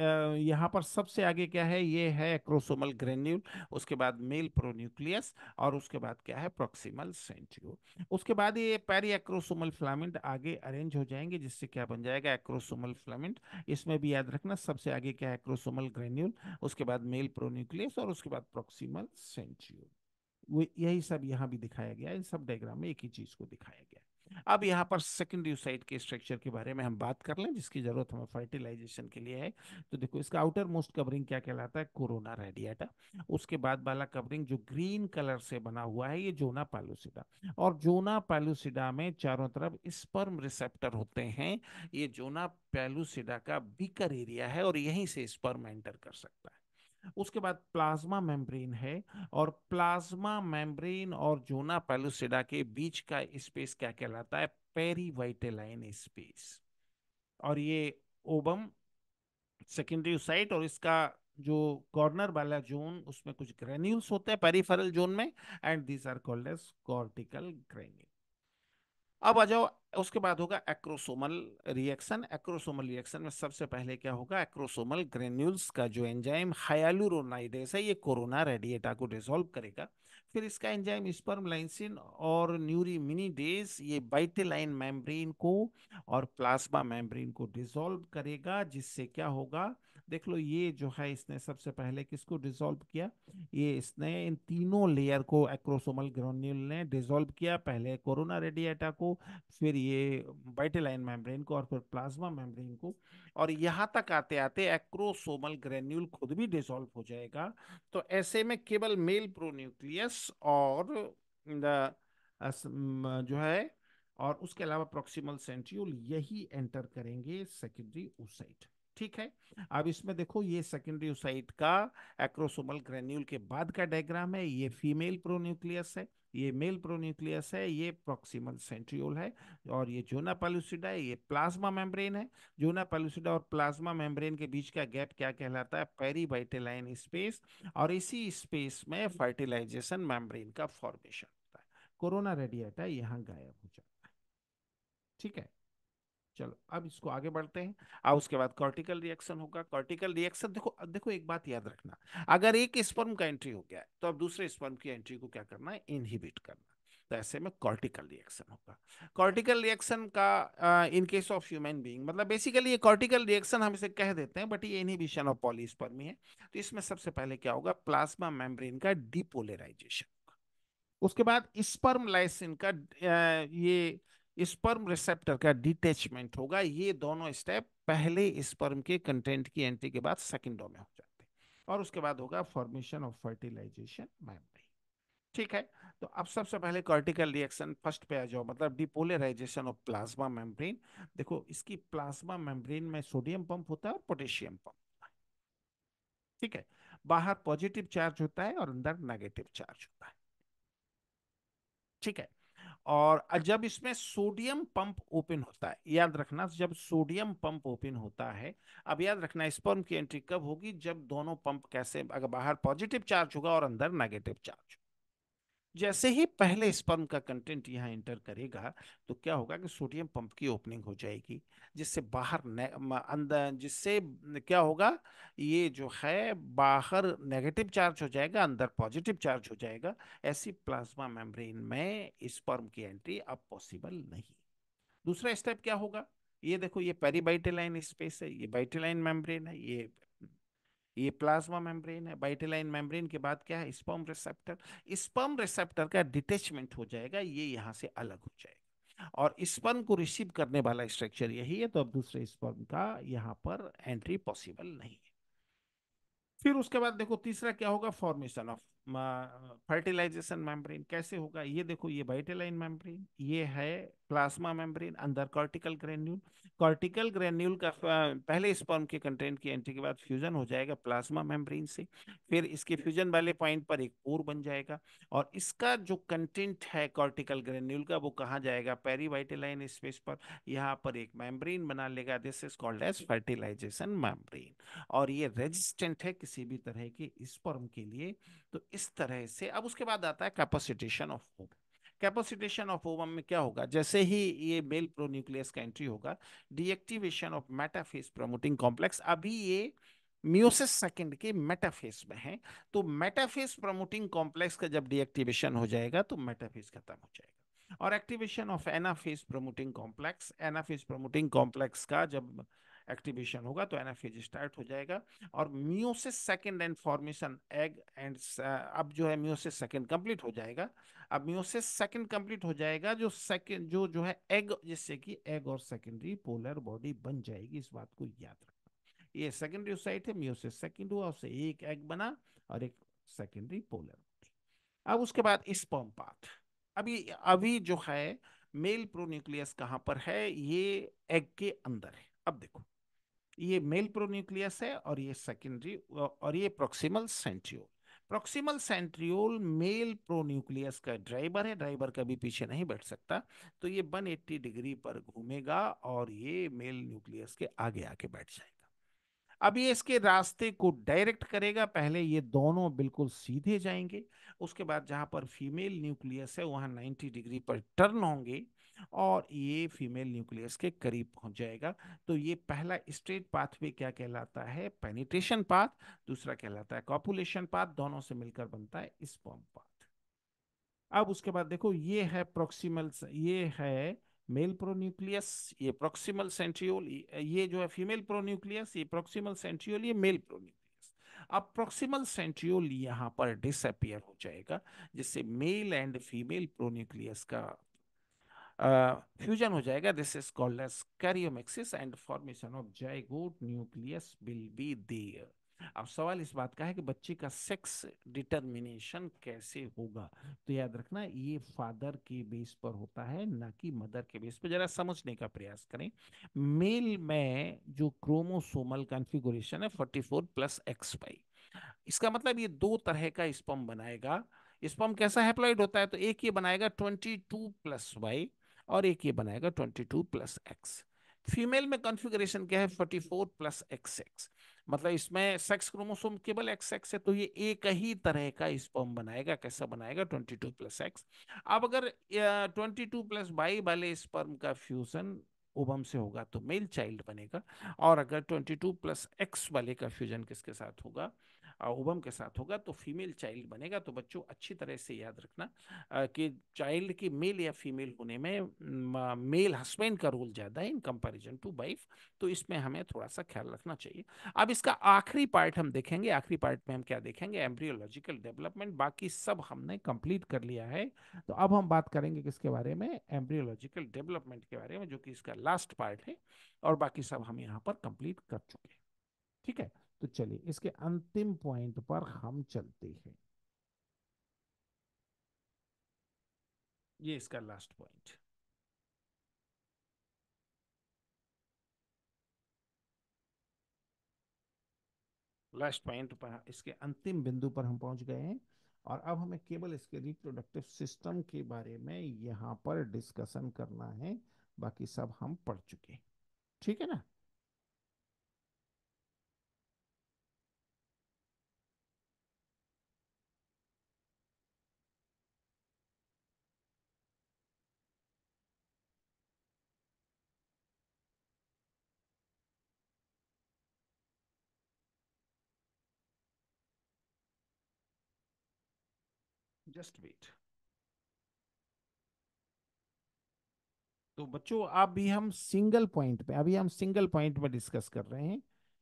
यहाँ पर सबसे आगे क्या है ये है एक्रोसोमल ग्रेन्यूल उसके बाद मेल प्रोन्यूक्लियस और उसके बाद क्या है प्रोक्सीमल सेंट्रियो उसके बाद ये पैरी एक्रोसोमल फ्लामेंट आगे अरेंज हो जाएंगे जिससे क्या बन जाएगा एक्रोसोमल फ्लामेंट इसमें भी याद रखना सबसे आगे क्या है एक्रोसोमल ग्रेन्यूल उसके बाद मेल प्रोन्यूक्लियस और उसके बाद प्रोक्सीमल सेंट्रियो यही सब यहाँ भी दिखाया गया इन सब डायग्राम में एक ही चीज को दिखाया गया अब यहाँ पर सेकेंडरी साइड के स्ट्रक्चर के बारे में हम बात कर लें जिसकी जरूरत हमें फर्टिलाइजेशन के लिए है तो देखो इसका आउटर मोस्ट कवरिंग क्या कहलाता है कोरोना रेडियाटा उसके बाद वाला कवरिंग जो ग्रीन कलर से बना हुआ है ये जोना पैलोसिडा और जोना पैलोसिडा में चारों तरफ स्पर्म रिसेप्टर होते हैं ये जोना पैलुसिडा का बीकर एरिया है और यहीं से स्पर्म एंटर कर सकता है उसके बाद प्लाज्मा मेम्ब्रेन है और प्लाज्मा मेम्ब्रेन और जोना पेलुसिडा के बीच का स्पेस क्या कहलाता है पेरीवाइटेलाइन स्पेस और ये ओबम सेकेंडरी साइट और इसका जो कॉर्नर वाला जोन उसमें कुछ ग्रेन्यूल्स होते हैं पेरीफेरल जोन में and these are called as cortical granule अब आ जाओ उसके बाद होगा एक्रोसोमल रिएक्शन एक्रोसोमल रिएक्शन में सबसे पहले क्या होगा एक्रोसोमल ग्रेन्यूल्स का जो एंजाइम हायालुरोनाइडेस है ये कोरोना रेडिएटा को डिसॉल्व करेगा फिर इसका एंजाइम स्पर्म लाइसिन और न्यूरी डेज ये बाइटेलाइन मेम्ब्रेन को और प्लाज्मा मेम्ब्रेन को डिसॉल्व करेगा जिससे क्या होगा देख लो ये जो है इसने सबसे पहले किसको डिसॉल्व किया ये इसने इन तीनों लेयर को एक्रोसोमल ग्रोन्यूल ने डिसॉल्व किया पहले कोरोना रेडिएटा को फिर ये बाइटेलाइन मेम्ब्रेन को और फिर प्लाज्मा मेम्ब्रेन को और यहाँ तक आते आते एक्रोसोमल ग्रेन्यूल खुद भी डिसॉल्व हो जाएगा तो ऐसे में केवल मेल प्रोन्यूक्लियस और जो है और उसके अलावा प्रोक्सीमल सेंट्रियोल यही एंटर करेंगे सेकेंडरी ओसाइट ठीक है अब इसमें देखो ये सेकेंडरी साइट का एक्रोसोमल ग्रेन्यूल के बाद का डायग्राम है ये फीमेल प्रोन्यूक्लियस है ये मेल प्रोन्यूक्लियस है ये प्रोक्सीमल सेंट्रियोल है और ये जोना पेलुसिडा है ये प्लाज्मा मेम्ब्रेन है जोना पेलुसिडा और प्लाज्मा मेम्ब्रेन के बीच का गैप क्या कहलाता है पेरीवाइटेलाइन स्पेस और इसी स्पेस में फर्टिलाइजेशन मेम्ब्रेन का फॉर्मेशन होता है कोरोना रेडिएटा यहाँ गायब हो जाता है ठीक है चलो अब इसको आगे बढ़ते हैं अब उसके बाद कॉर्टिकल रिएक्शन होगा कॉर्टिकल रिएक्शन देखो देखो एक बात याद रखना अगर एक स्पर्म का एंट्री हो गया है तो अब दूसरे स्पर्म की एंट्री को क्या करना है इनहिबिट करना तो ऐसे में कॉर्टिकल रिएक्शन होगा कॉर्टिकल रिएक्शन का in case of human being मतलब बेसिकली ये कॉर्टिकल रिएक्शन हम इसे कह देते हैं बट ये इनहिबिशन ऑफ पॉलीस्पर्मी है तो इसमें सबसे पहले क्या होगा प्लाज्मा मेम्ब्रेन का डिपोलराइजेशन उसके बाद स्पर्म लाइसिन का ये स्पर्म रिसेप्टर का डिटेचमेंट होगा ये दोनों स्टेप पहले स्पर्म के कंटेंट की एंट्री के बाद सेकेंडो में हो जाते हैं और उसके बाद होगा फॉर्मेशन ऑफ फर्टिलाइजेशन मेम्ब्रेन ठीक है तो अब सबसे पहले कॉर्टिकल रिएक्शन फर्स्ट पे आ जाओ मतलब डिपोलराइजेशन ऑफ प्लाज्मा मेम्ब्रेन देखो इसकी प्लाज्मा मेम्ब्रेन में सोडियम पंप होता है और पोटेशियम पंप होता है ठीक है बाहर पॉजिटिव चार्ज होता है और अंदर नेगेटिव चार्ज होता है ठीक है और जब इसमें सोडियम पंप ओपन होता है याद रखना जब सोडियम पंप ओपन होता है अब याद रखना स्पर्म की एंट्री कब होगी जब दोनों पंप कैसे अगर बाहर पॉजिटिव चार्ज होगा और अंदर नेगेटिव चार्ज जैसे ही पहले स्पर्म का कंटेंट यहाँ एंटर करेगा तो क्या होगा कि सोडियम पंप की ओपनिंग हो जाएगी जिससे बाहर अंदर जिससे क्या होगा ये जो है बाहर नेगेटिव चार्ज हो जाएगा अंदर पॉजिटिव चार्ज हो जाएगा ऐसी प्लाज्मा मेम्ब्रेन में स्पर्म की एंट्री अब पॉसिबल नहीं दूसरा स्टेप क्या होगा ये देखो ये पेरीबाइटेलाइन स्पेस है ये बाइटेलाइन मेम्ब्रेन है ये ये प्लाज्मा मेम्ब्रेन है बाइटेलाइन मेम्ब्रेन के बाद क्या है स्पर्म रिसेप्टर स्पर्म रिसेप्टर का डिटेचमेंट हो जाएगा ये यहाँ से अलग हो जाएगा और स्पर्म को रिसीव करने वाला स्ट्रक्चर यही है तो अब दूसरे स्पर्म का यहाँ पर एंट्री पॉसिबल नहीं है फिर उसके बाद देखो तीसरा क्या होगा फॉर्मेशन ऑफ फर्टिलाइजेशन मेम्ब्रेन कैसे होगा ये देखो ये वाइटेलाइन मेम्ब्रेन ये है प्लाज्मा मेम्ब्रेन अंदर कॉर्टिकल ग्रेन्यूल कॉर्टिकल ग्रेन्यूल का पहले स्पर्म के कंटेंट की एंट्री के बाद फ्यूजन हो जाएगा प्लाज्मा मेम्ब्रेन से फिर इसके फ्यूजन वाले पॉइंट पर एक पोर बन जाएगा और इसका जो कंटेंट है कॉर्टिकल ग्रेन्यूल का वो कहाँ जाएगा पेरी वाइटेलाइन स्पेस पर यहाँ पर एक मेम्ब्रेन बना लेगा this is called as fertilization membrane और ये रेजिस्टेंट है किसी भी तरह के स्पर्म के लिए तो इस तरह से अब उसके बाद आता है capacitation of hope capacitation of ovum में क्या होगा जैसे ही ये मेल प्रोन्यूक्लियस का एंट्री होगा deactivation of metaphase promoting complex अभी ये म्यूसिस सेकंड के मेटाफेस में है तो मेटाफेस प्रमोटिंग कॉम्प्लेक्स का जब डीएक्टिवेशन हो जाएगा तो मेटाफेस खत्म हो जाएगा और activation of anaphase promoting complex anaphase promoting complex का जब एक्टिवेशन होगा तो एनाफेज स्टार्ट हो जाएगा और meiosis second and formation egg and अब जो है म्यूसिस सेकेंड कंप्लीट हो जाएगा अब म्यूसिस सेकेंड कंप्लीट हो जाएगा जो सेकेंड जो जो है एग जिससे कि एग और सेकेंडरी पोलर बॉडी बन जाएगी इस बात को याद रखना ये सेकेंडरी साइट है म्यूसिस सेकेंड हुआ उससे एक एग बना और एक सेकेंडरी पोलर अब उसके बाद स्पर्म पार्ट अभी अभी जो है मेल प्रोन्यूक्लियस कहाँ पर है ये एग के अंदर है अब देखो ये मेल प्रोन्यूक्लियस है और ये सेकेंडरी और ये proximal centriole proximal centriole male pronucleus का ड्राइवर है ड्राइवर कभी पीछे नहीं बैठ सकता तो ये 180 डिग्री पर घूमेगा और ये मेल न्यूक्लियस के आगे आके बैठ जाएगा अब ये इसके रास्ते को डायरेक्ट करेगा पहले ये दोनों बिल्कुल सीधे जाएंगे उसके बाद जहाँ पर फीमेल न्यूक्लियस है वहाँ 90 डिग्री पर टर्न होंगे और ये फीमेल न्यूक्लियस के करीब पहुंच जाएगा तो ये पहला स्ट्रेट पाथवे क्या कहलाता है पेनिट्रेशन पाथ दूसरा कहलाता है कॉपुलेशन पाथ दोनों से मिलकर बनता है स्पॉम पाथ अब उसके बाद देखो ये है प्रोक्सीमल ये है मेल प्रोन्यूक्लियस ये प्रोक्सीमल सेंट्रियोल ये जो है फीमेल प्रोन्यूक्लियस ये प्रोक्सीमल सेंट्रियोल ये मेल प्रोन्यूक्लियस अब प्रोक्सिमल सेंट्रियोल यहां पर डिसअपियर हो जाएगा जिससे मेल एंड फीमेल प्रोन्यूक्लियस का फ्यूजन हो जाएगा this is called as karyomixis and formation of zygote nucleus will be there अब सवाल इस बात का है कि बच्चे का सेक्स डिटर्मिनेशन कैसे होगा तो याद रखना ये फादर के बेस पर होता है ना कि मदर के बेस पर जरा समझने का प्रयास करें मेल में जो क्रोमोसोमल कॉन्फ़िगरेशन है 44 प्लस एक्स वाई इसका मतलब ये दो तरह का स्पम बनाएगा स्पम कैसा हैप्लॉइड होता है तो एक ये बनाएगा 22 प्लस वाई और एक ये बनाएगा twenty two plus X female में कॉन्फ़िगरेशन क्या है forty four plus X X मतलब इसमें सेक्स क्रोमोसोम केवल एक्स एक्स है तो ये एक ही तरह का स्पर्म बनाएगा कैसा बनाएगा ट्वेंटी टू प्लस एक्स अब अगर ट्वेंटी टू प्लस बाई वाले स्पर्म का फ्यूजन ओबम से होगा तो मेल चाइल्ड बनेगा और अगर 22 प्लस एक्स वाले का फ्यूजन किसके साथ होगा ओबम के साथ होगा तो फीमेल चाइल्ड बनेगा तो बच्चों अच्छी तरह से याद रखना कि चाइल्ड की मेल या फीमेल होने में मेल हस्बैंड का रोल ज़्यादा है इन कंपैरिजन टू वाइफ तो इसमें हमें थोड़ा सा ख्याल रखना चाहिए अब इसका आखिरी पार्ट हम देखेंगे आखिरी पार्ट में हम क्या देखेंगे एम्ब्रियोलॉजिकल डेवलपमेंट बाकी सब हमने कंप्लीट कर लिया है तो अब हम बात करेंगे किसके बारे में एम्ब्रियोलॉजिकल डेवलपमेंट के बारे में जो कि इसका लास्ट पार्ट है और बाकी सब हम यहाँ पर कंप्लीट कर चुके हैं ठीक है तो चलिए इसके अंतिम पॉइंट पर हम चलते हैं ये इसका लास्ट पॉइंट लास्ट पॉइंट पर इसके अंतिम बिंदु पर हम पहुंच गए हैं और अब हमें केवल इसके रिप्रोडक्टिव सिस्टम के बारे में यहां पर डिस्कशन करना है बाकी सब हम पढ़ चुके हैं ठीक है ना जस्ट वेट तो बच्चों अभी हम सिंगल पॉइंट पे अभी हम सिंगल पॉइंट में डिस्कस कर रहे हैं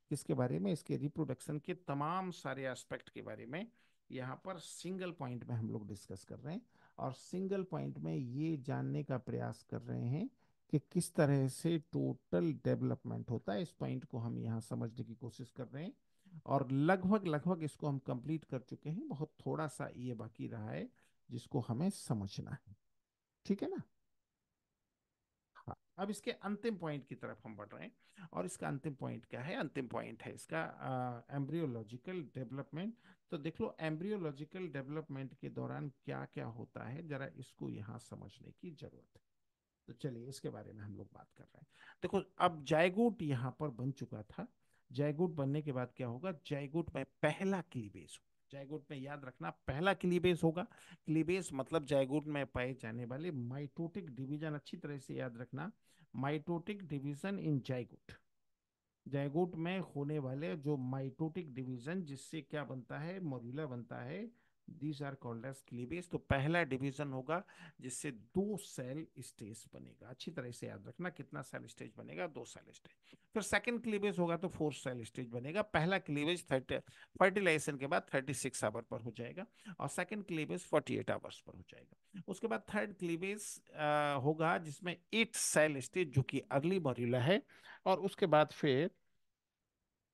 किसके बारे में इसके रिप्रोडक्शन के तमाम सारे एस्पेक्ट के बारे में यहाँ पर सिंगल पॉइंट में हम लोग डिस्कस कर रहे हैं और सिंगल पॉइंट में ये जानने का प्रयास कर रहे हैं कि किस तरह से टोटल डेवलपमेंट होता है इस पॉइंट को हम यहाँ समझने की कोशिश कर रहे हैं और लगभग लगभग इसको हम कंप्लीट कर चुके हैं बहुत थोड़ा सा ये बाकी रहा है जिसको हमें समझना है ठीक है ना हाँ अब इसके अंतिम पॉइंट की तरफ हम बढ़ रहे हैं और इसका अंतिम पॉइंट क्या है अंतिम पॉइंट है इसका एम्ब्रियोलॉजिकल डेवलपमेंट तो देख लो एम्ब्रियोलॉजिकल डेवलपमेंट के दौरान क्या क्या होता है जरा इसको यहाँ समझने की जरूरत है तो चलिए इसके बारे में हम लोग बात कर रहे हैं देखो अब जायगोट यहाँ पर बन चुका था जयगुट बनने के बाद क्या होगा जयगुट में पहला क्लीबेज जयगुट में याद रखना पहला क्लीबेस होगा क्लीबेस मतलब जयगुट में पाए जाने वाले माइटोटिक डिवीजन अच्छी तरह से याद रखना माइटोटिक डिवीजन इन जयगुट जयगुट में होने वाले जो माइटोटिक डिवीजन जिससे क्या बनता है मोरूला बनता है these are called as cleavage तो पहला डिवीजन होगा जिससे दो सेल स्टेज बनेगा अच्छी तरह से याद रखना कितना सेल स्टेज बनेगा दो सेल स्टेज फिर सेकंड क्लीवेज होगा तो फोर सेल स्टेज बनेगा पहला क्लीवेज फर्टिलाइजेशन के बाद थर्टी सिक्स आवर पर हो जाएगा और second cleavage forty eight hours पर हो जाएगा उसके बाद थर्ड क्लीवेज होगा जिसमें एट सेल स्टेज जो कि अर्ली मॉर्यूला है और उसके बाद फिर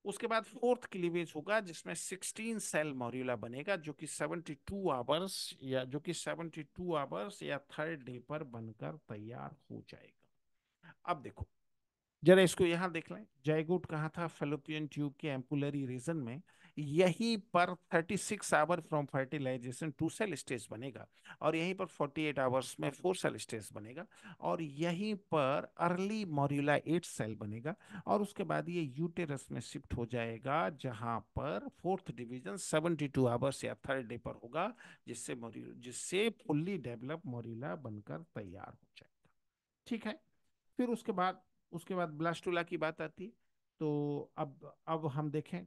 उसके बाद फोर्थ क्लीवेज होगा जिसमें 16 सेल मॉर्यूला बनेगा जो कि 72 आवर्स या जो कि 72 आवर्स या थर्ड डे पर बनकर तैयार हो जाएगा अब देखो जरा इसको यहाँ देख लें जयगुट कहा था फेलोपियन ट्यूब के एम्पुलरी रीजन में यहीं पर 36 hour from fertilization two cell stage बनेगा और यहीं पर 48 आवर्स में फोर सेल स्टेज बनेगा और यहीं पर अर्ली मॉर्यूला एट सेल बनेगा और उसके बाद ये यूटेरस में शिफ्ट हो जाएगा जहाँ पर फोर्थ डिवीजन 72 आवर्स या थर्ड डे पर होगा जिससे जिससे फुल्ली डेवलप मॉर्यूला बनकर तैयार हो जाएगा ठीक है फिर उसके बाद उसके बाद ब्लास्टूला की बात आती है तो अब अब हम देखें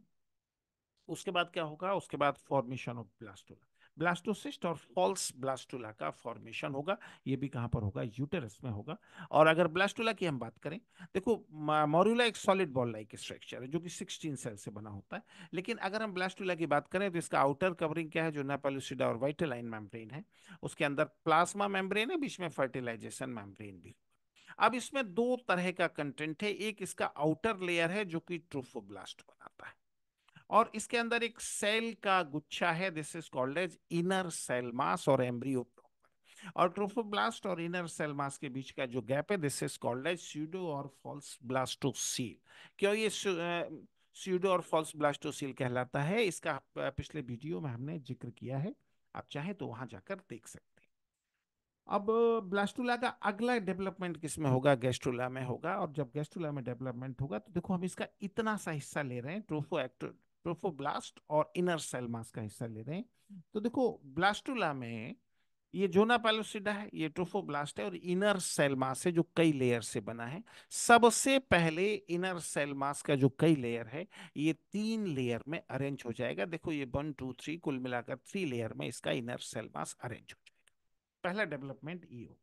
उसके बाद क्या होगा उसके बाद फॉर्मेशन ऑफ ब्लास्टोला ब्लास्टोसिस्ट और फॉल्स ब्लास्टोला का फॉर्मेशन होगा ये भी कहाँ पर होगा यूटेरस में होगा और अगर ब्लास्टोला की हम बात करें देखो मोरूला एक सॉलिड बॉल लाइक स्ट्रक्चर है जो कि 16 सेल से बना होता है लेकिन अगर हम ब्लास्टोला की बात करें तो इसका आउटर कवरिंग क्या है जो नेपेलुसिडा और वाइटेलाइन मैमब्रेन है उसके अंदर प्लाज्मा मैमब्रेन है बीच में फर्टिलाइजेशन मैमब्रेन भी अब इसमें दो तरह का कंटेंट है एक इसका आउटर लेयर है जो कि ट्रोफोब्लास्ट बनाता है और इसके अंदर एक सेल का गुच्छा है this is called as inner cell mass और एम्ब्रियो और ट्रोफोब्लास्ट और इनर सेल मास के बीच का जो गैप है this is called as pseudo और फॉल्स ब्लास्टोसील क्यों ये स्यूडो और फॉल्स ब्लास्टोसील कहलाता है इसका पिछले वीडियो में हमने जिक्र किया है आप चाहे तो वहां जाकर देख सकते अब ब्लास्टुला का अगला डेवलपमेंट किस में होगा गैस्ट्रोला में होगा और जब गैस्ट्रोला में डेवलपमेंट होगा तो देखो हम इसका इतना सा हिस्सा ले रहे हैं ट्रोफो प्रोफोब्लास्ट और इनर सेल मास का हिस्सा ले रहे हैं तो देखो ब्लास्टुला में ये जोना पैलोसिडा है ये ट्रोफोब्लास्ट है और इनर सेल मास है जो कई लेयर से बना है सबसे पहले इनर सेल मास का जो कई लेयर है ये तीन लेयर में अरेंज हो जाएगा देखो ये वन टू थ्री कुल मिलाकर थ्री लेयर में इसका इनर सेल मास अरेंज हो जाएगा पहला डेवलपमेंट ये होगा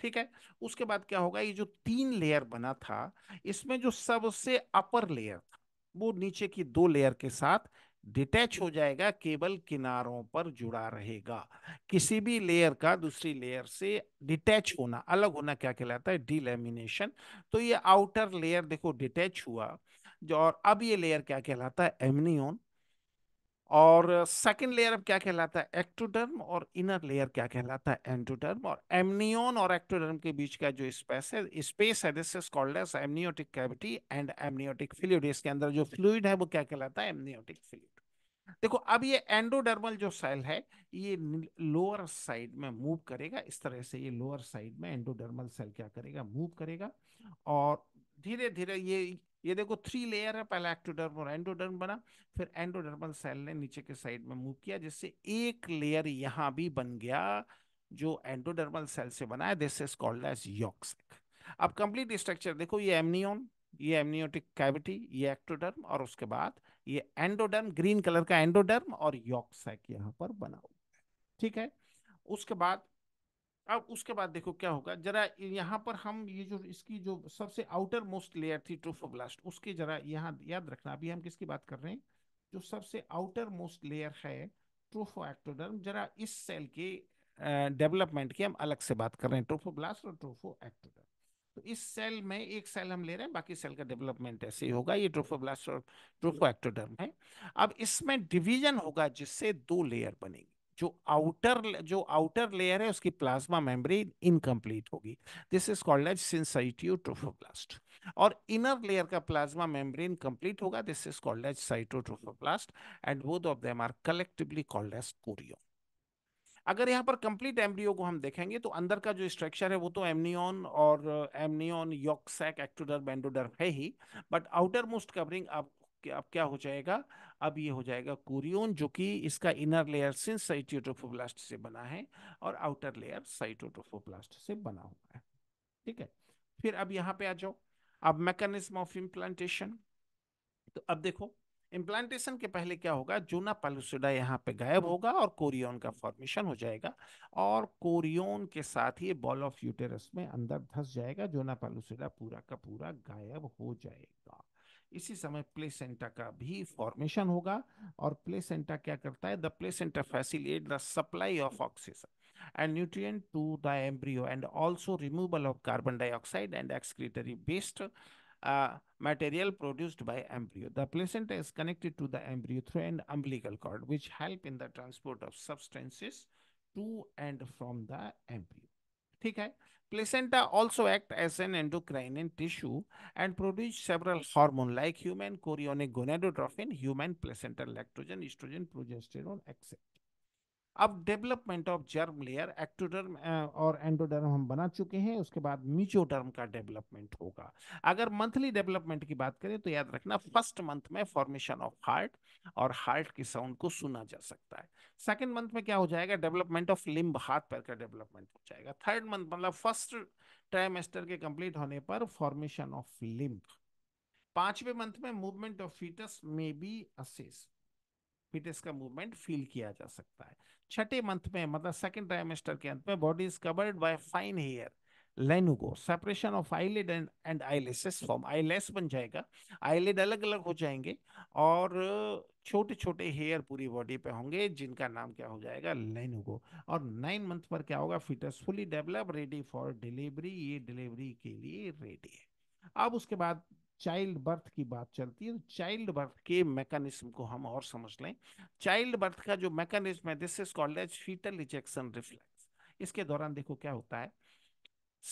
ठीक है उसके बाद क्या होगा ये जो तीन लेयर बना था इसमें जो सबसे अपर लेयर था वो नीचे की दो लेयर के साथ डिटैच हो जाएगा केवल किनारों पर जुड़ा रहेगा किसी भी लेयर का दूसरी लेयर से डिटैच होना अलग होना क्या कहलाता है डिलेमिनेशन तो ये आउटर लेयर देखो डिटैच हुआ जो और अब ये लेयर क्या कहलाता है एमनियोन और सेकंड लेयर अब क्या कहलाता है एक्टोडर्म और इनर लेयर क्या कहलाता है एंटोडर्म और एमनियोन और एक्टोडर्म के बीच का जो स्पेस है स्पेस है this is called as amniotic cavity and amniotic fluid इसके अंदर जो फ्लूइड है वो क्या कहलाता है एमनियोटिक फ्लूड देखो अब ये एंडोडर्मल जो सेल है ये लोअर साइड में मूव करेगा इस तरह से ये लोअर साइड में एंडोडर्मल सेल क्या करेगा मूव करेगा और धीरे धीरे ये ये देखो थ्री लेयर है पहला एक्टोडर्म और एंडोडर्म बना फिर एंडोडर्मल सेल ने नीचे के साइड में मूव किया जिससे एक लेयर यहाँ भी बन गया जो एंडोडर्मल सेल से बना है this is called as yolk sac अब कंप्लीट स्ट्रक्चर देखो ये एमनियोन ये एमनियोटिक कैविटी ये एक्टोडर्म और उसके बाद ये एंडोडर्म ग्रीन कलर का एंडोडर्म और यॉक्सैक यहाँ पर बना हुआ है ठीक है उसके बाद अब उसके बाद देखो क्या होगा जरा यहाँ पर हम ये जो इसकी जो सबसे आउटर मोस्ट लेयर थी ट्रोफोब्लास्ट उसके जरा यहाँ याद रखना अभी हम किसकी बात कर रहे हैं जो सबसे आउटर मोस्ट लेयर है ट्रोफो एक्टोडर्म जरा इस सेल के डेवलपमेंट की हम अलग से बात कर रहे हैं ट्रोफोब्लास्ट और ट्रोफो एक्टोडर्म तो इस सेल में एक सेल हम ले रहे हैं बाकी सेल का डेवलपमेंट ऐसे ही होगा ये ट्रोफोब्लास्ट और ट्रोफो एक्टोडर्म है अब इसमें डिविजन होगा जिससे दो लेयर बनेगी जो आउटर जो आउटर लेयर है उसकी प्लाज्मा मेम्ब्रेन इनकम्प्लीट होगी this is called as syncytiotrophoblast और इनर लेयर का प्लाज्मा मेम्ब्रेन कंप्लीट होगा this is called as cytotrophoblast and both of them are collectively called as कोरियो अगर यहाँ पर कंप्लीट एम्ब्रियो को हम देखेंगे तो अंदर का जो स्ट्रक्चर है वो तो एमनियन और एमनियन योक्सैक एक्टोडर्म एंडोडर्म है ही बट आउटर मोस्ट कवरिंग आप अब क्या हो जाएगा अब ये हो जाएगा कुरियोन जो कि इसका इनर लेयर सिंस साइटोट्रोफोब्लास्ट से बना है और आउटर लेयर साइटोट्रोफोब्लास्ट से बना हुआ है ठीक है फिर अब यहाँ पे आ जाओ अब मैकेनिज्म ऑफ इम्प्लांटेशन तो अब देखो इम्प्लांटेशन के पहले क्या होगा जूना पालुसिडा यहाँ पे गायब होगा और कोरियोन का फॉर्मेशन हो जाएगा और कोरियोन के साथ ही बॉल ऑफ यूटेरस में अंदर धस जाएगा जूना पालुसिडा पूरा का पूरा गायब हो जाएगा इसी समय प्लेसेंटा का भी फॉर्मेशन होगा और प्लेसेंटा क्या करता है the placenta facilitate the supply of oxygen and nutrient to the embryo and also removal of carbon dioxide and excretory waste Uh, material produced by embryo. The placenta is connected to the embryo through an umbilical cord, which help in the transport of substances to and from the embryo. ठीक है Placenta also act as an endocrine tissue and produce several hormones like human chorionic gonadotrophin, human placental lactogen, estrogen, progesterone, etc. अब development of germ layer ectoderm और endoderm हम बना चुके हैं उसके बाद म्यूचोडर्म का डेवलपमेंट होगा अगर मंथली डेवलपमेंट की बात करें तो याद रखना फर्स्ट मंथ में फॉर्मेशन ऑफ हार्ट और हार्ट के साउंड को सुना जा सकता है सेकेंड मंथ में क्या हो जाएगा डेवलपमेंट ऑफ लिम्ब हाथ पैर का डेवलपमेंट हो जाएगा थर्ड मंथ मतलब फर्स्ट ट्राइमेस्टर के कंप्लीट होने पर फॉर्मेशन ऑफ लिम्ब पांचवें मंथ में मूवमेंट ऑफ फीटस में बी असिस्ट फिटनेस का मूवमेंट फील किया जा सकता है छठे मंथ में मतलब सेकेंड ट्राइमेस्टर के अंत में body is covered by fine hair lanugo separation of eyelid and and eyelashes form eyelash बन जाएगा आईलेड अलग अलग हो जाएंगे और छोटे छोटे हेयर पूरी बॉडी पे होंगे जिनका नाम क्या हो जाएगा लेनुगो और नाइन मंथ पर क्या होगा fetus fully develop ready for delivery ये डिलीवरी के लिए रेडी है अब उसके बाद चाइल्ड बर्थ की बात चलती है तो चाइल्ड बर्थ के मैकेनिज्म को हम और समझ लें चाइल्ड बर्थ का जो मैकेनिज्म है this is called as fetal ejection reflex इसके दौरान देखो क्या होता है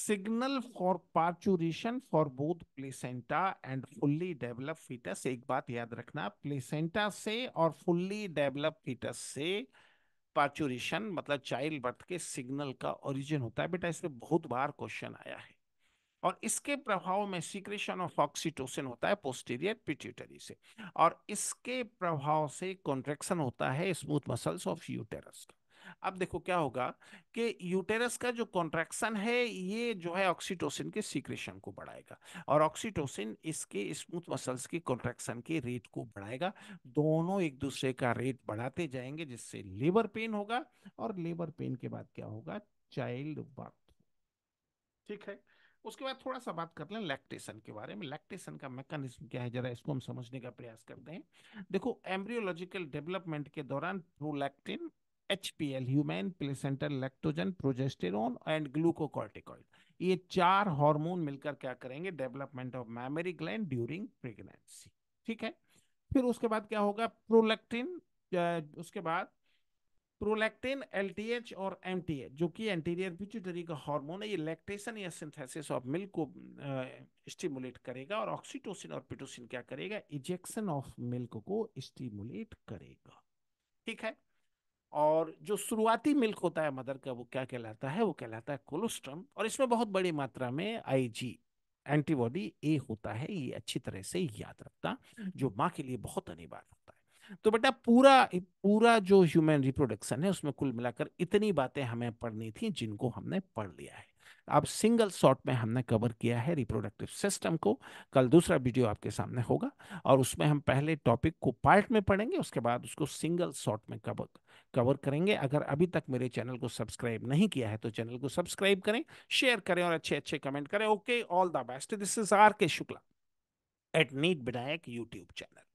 signal for parturition for both placenta and fully develop fetus एक बात याद रखना प्लेसेंटा से और फुल्ली डेवलप फीटस से पार्चुरेशन मतलब चाइल्ड बर्थ के सिग्नल का ओरिजिन होता है बेटा इसमें बहुत बार क्वेश्चन आया है और इसके प्रभाव में सीक्रेशन ऑफ ऑक्सीटोसिन होता है पोस्टीरियर पिट्यूटरी से और इसके प्रभाव से कॉन्ट्रेक्शन होता है स्मूथ मसल्स ऑफ यूटेरस का अब देखो क्या होगा कि यूटेरस का जो कॉन्ट्रेक्शन है ये जो है ऑक्सीटोसिन के सीक्रेशन को बढ़ाएगा और ऑक्सीटोसिन इसके स्मूथ मसल्स की कॉन्ट्रेक्शन के रेट को बढ़ाएगा दोनों एक दूसरे का रेट बढ़ाते जाएंगे जिससे लेबर पेन होगा और लेबर पेन के बाद क्या होगा चाइल्ड बर्थ ठीक है उसके बाद थोड़ा सा बात कर लें लैक्टेशन के बारे में लैक्टेशन का मैकेनिज्म क्या है जरा इसको हम समझने का प्रयास करते हैं देखो एम्ब्रियोलॉजिकल डेवलपमेंट के दौरान prolactin HPL human placental lactogen progesterone and glucocorticoid ये चार हार्मोन मिलकर क्या करेंगे development of mammary gland during pregnancy ठीक है फिर उसके बाद क्या होगा प्रोलैक्टिन उसके बाद प्रोलैक्टिन एल और एम जो कि एंटीरियर पिट्यूटरी का हार्मोन है ये लैक्टेशन या सिंथेसिस ऑफ मिल्क को स्टिमुलेट करेगा और ऑक्सीटोसिन और पिटोसिन क्या करेगा इजेक्शन ऑफ मिल्क को स्टिमुलेट करेगा ठीक है और जो शुरुआती मिल्क होता है मदर का वो क्या कहलाता है वो कहलाता है कोलोस्ट्रम और इसमें बहुत बड़ी मात्रा में आईजी एंटीबॉडी ए होता है ये अच्छी तरह से याद रखना जो माँ के लिए बहुत अनिवार्य तो बेटा पूरा पूरा जो ह्यूमन रिप्रोडक्शन है उसमें कुल मिलाकर इतनी बातें हमें पढ़नी थी जिनको हमने पढ़ लिया है अब सिंगल शॉट में हमने कवर किया है रिप्रोडक्टिव सिस्टम को कल दूसरा वीडियो आपके सामने होगा और उसमें हम पहले टॉपिक को पार्ट में पढ़ेंगे उसके बाद उसको सिंगल शॉट में कवर कवर करेंगे अगर अभी तक मेरे चैनल को सब्सक्राइब नहीं किया है तो चैनल को सब्सक्राइब करें शेयर करें और अच्छे अच्छे कमेंट करें okay all the best this is R K Shukla at NEET Vinayak YouTube channel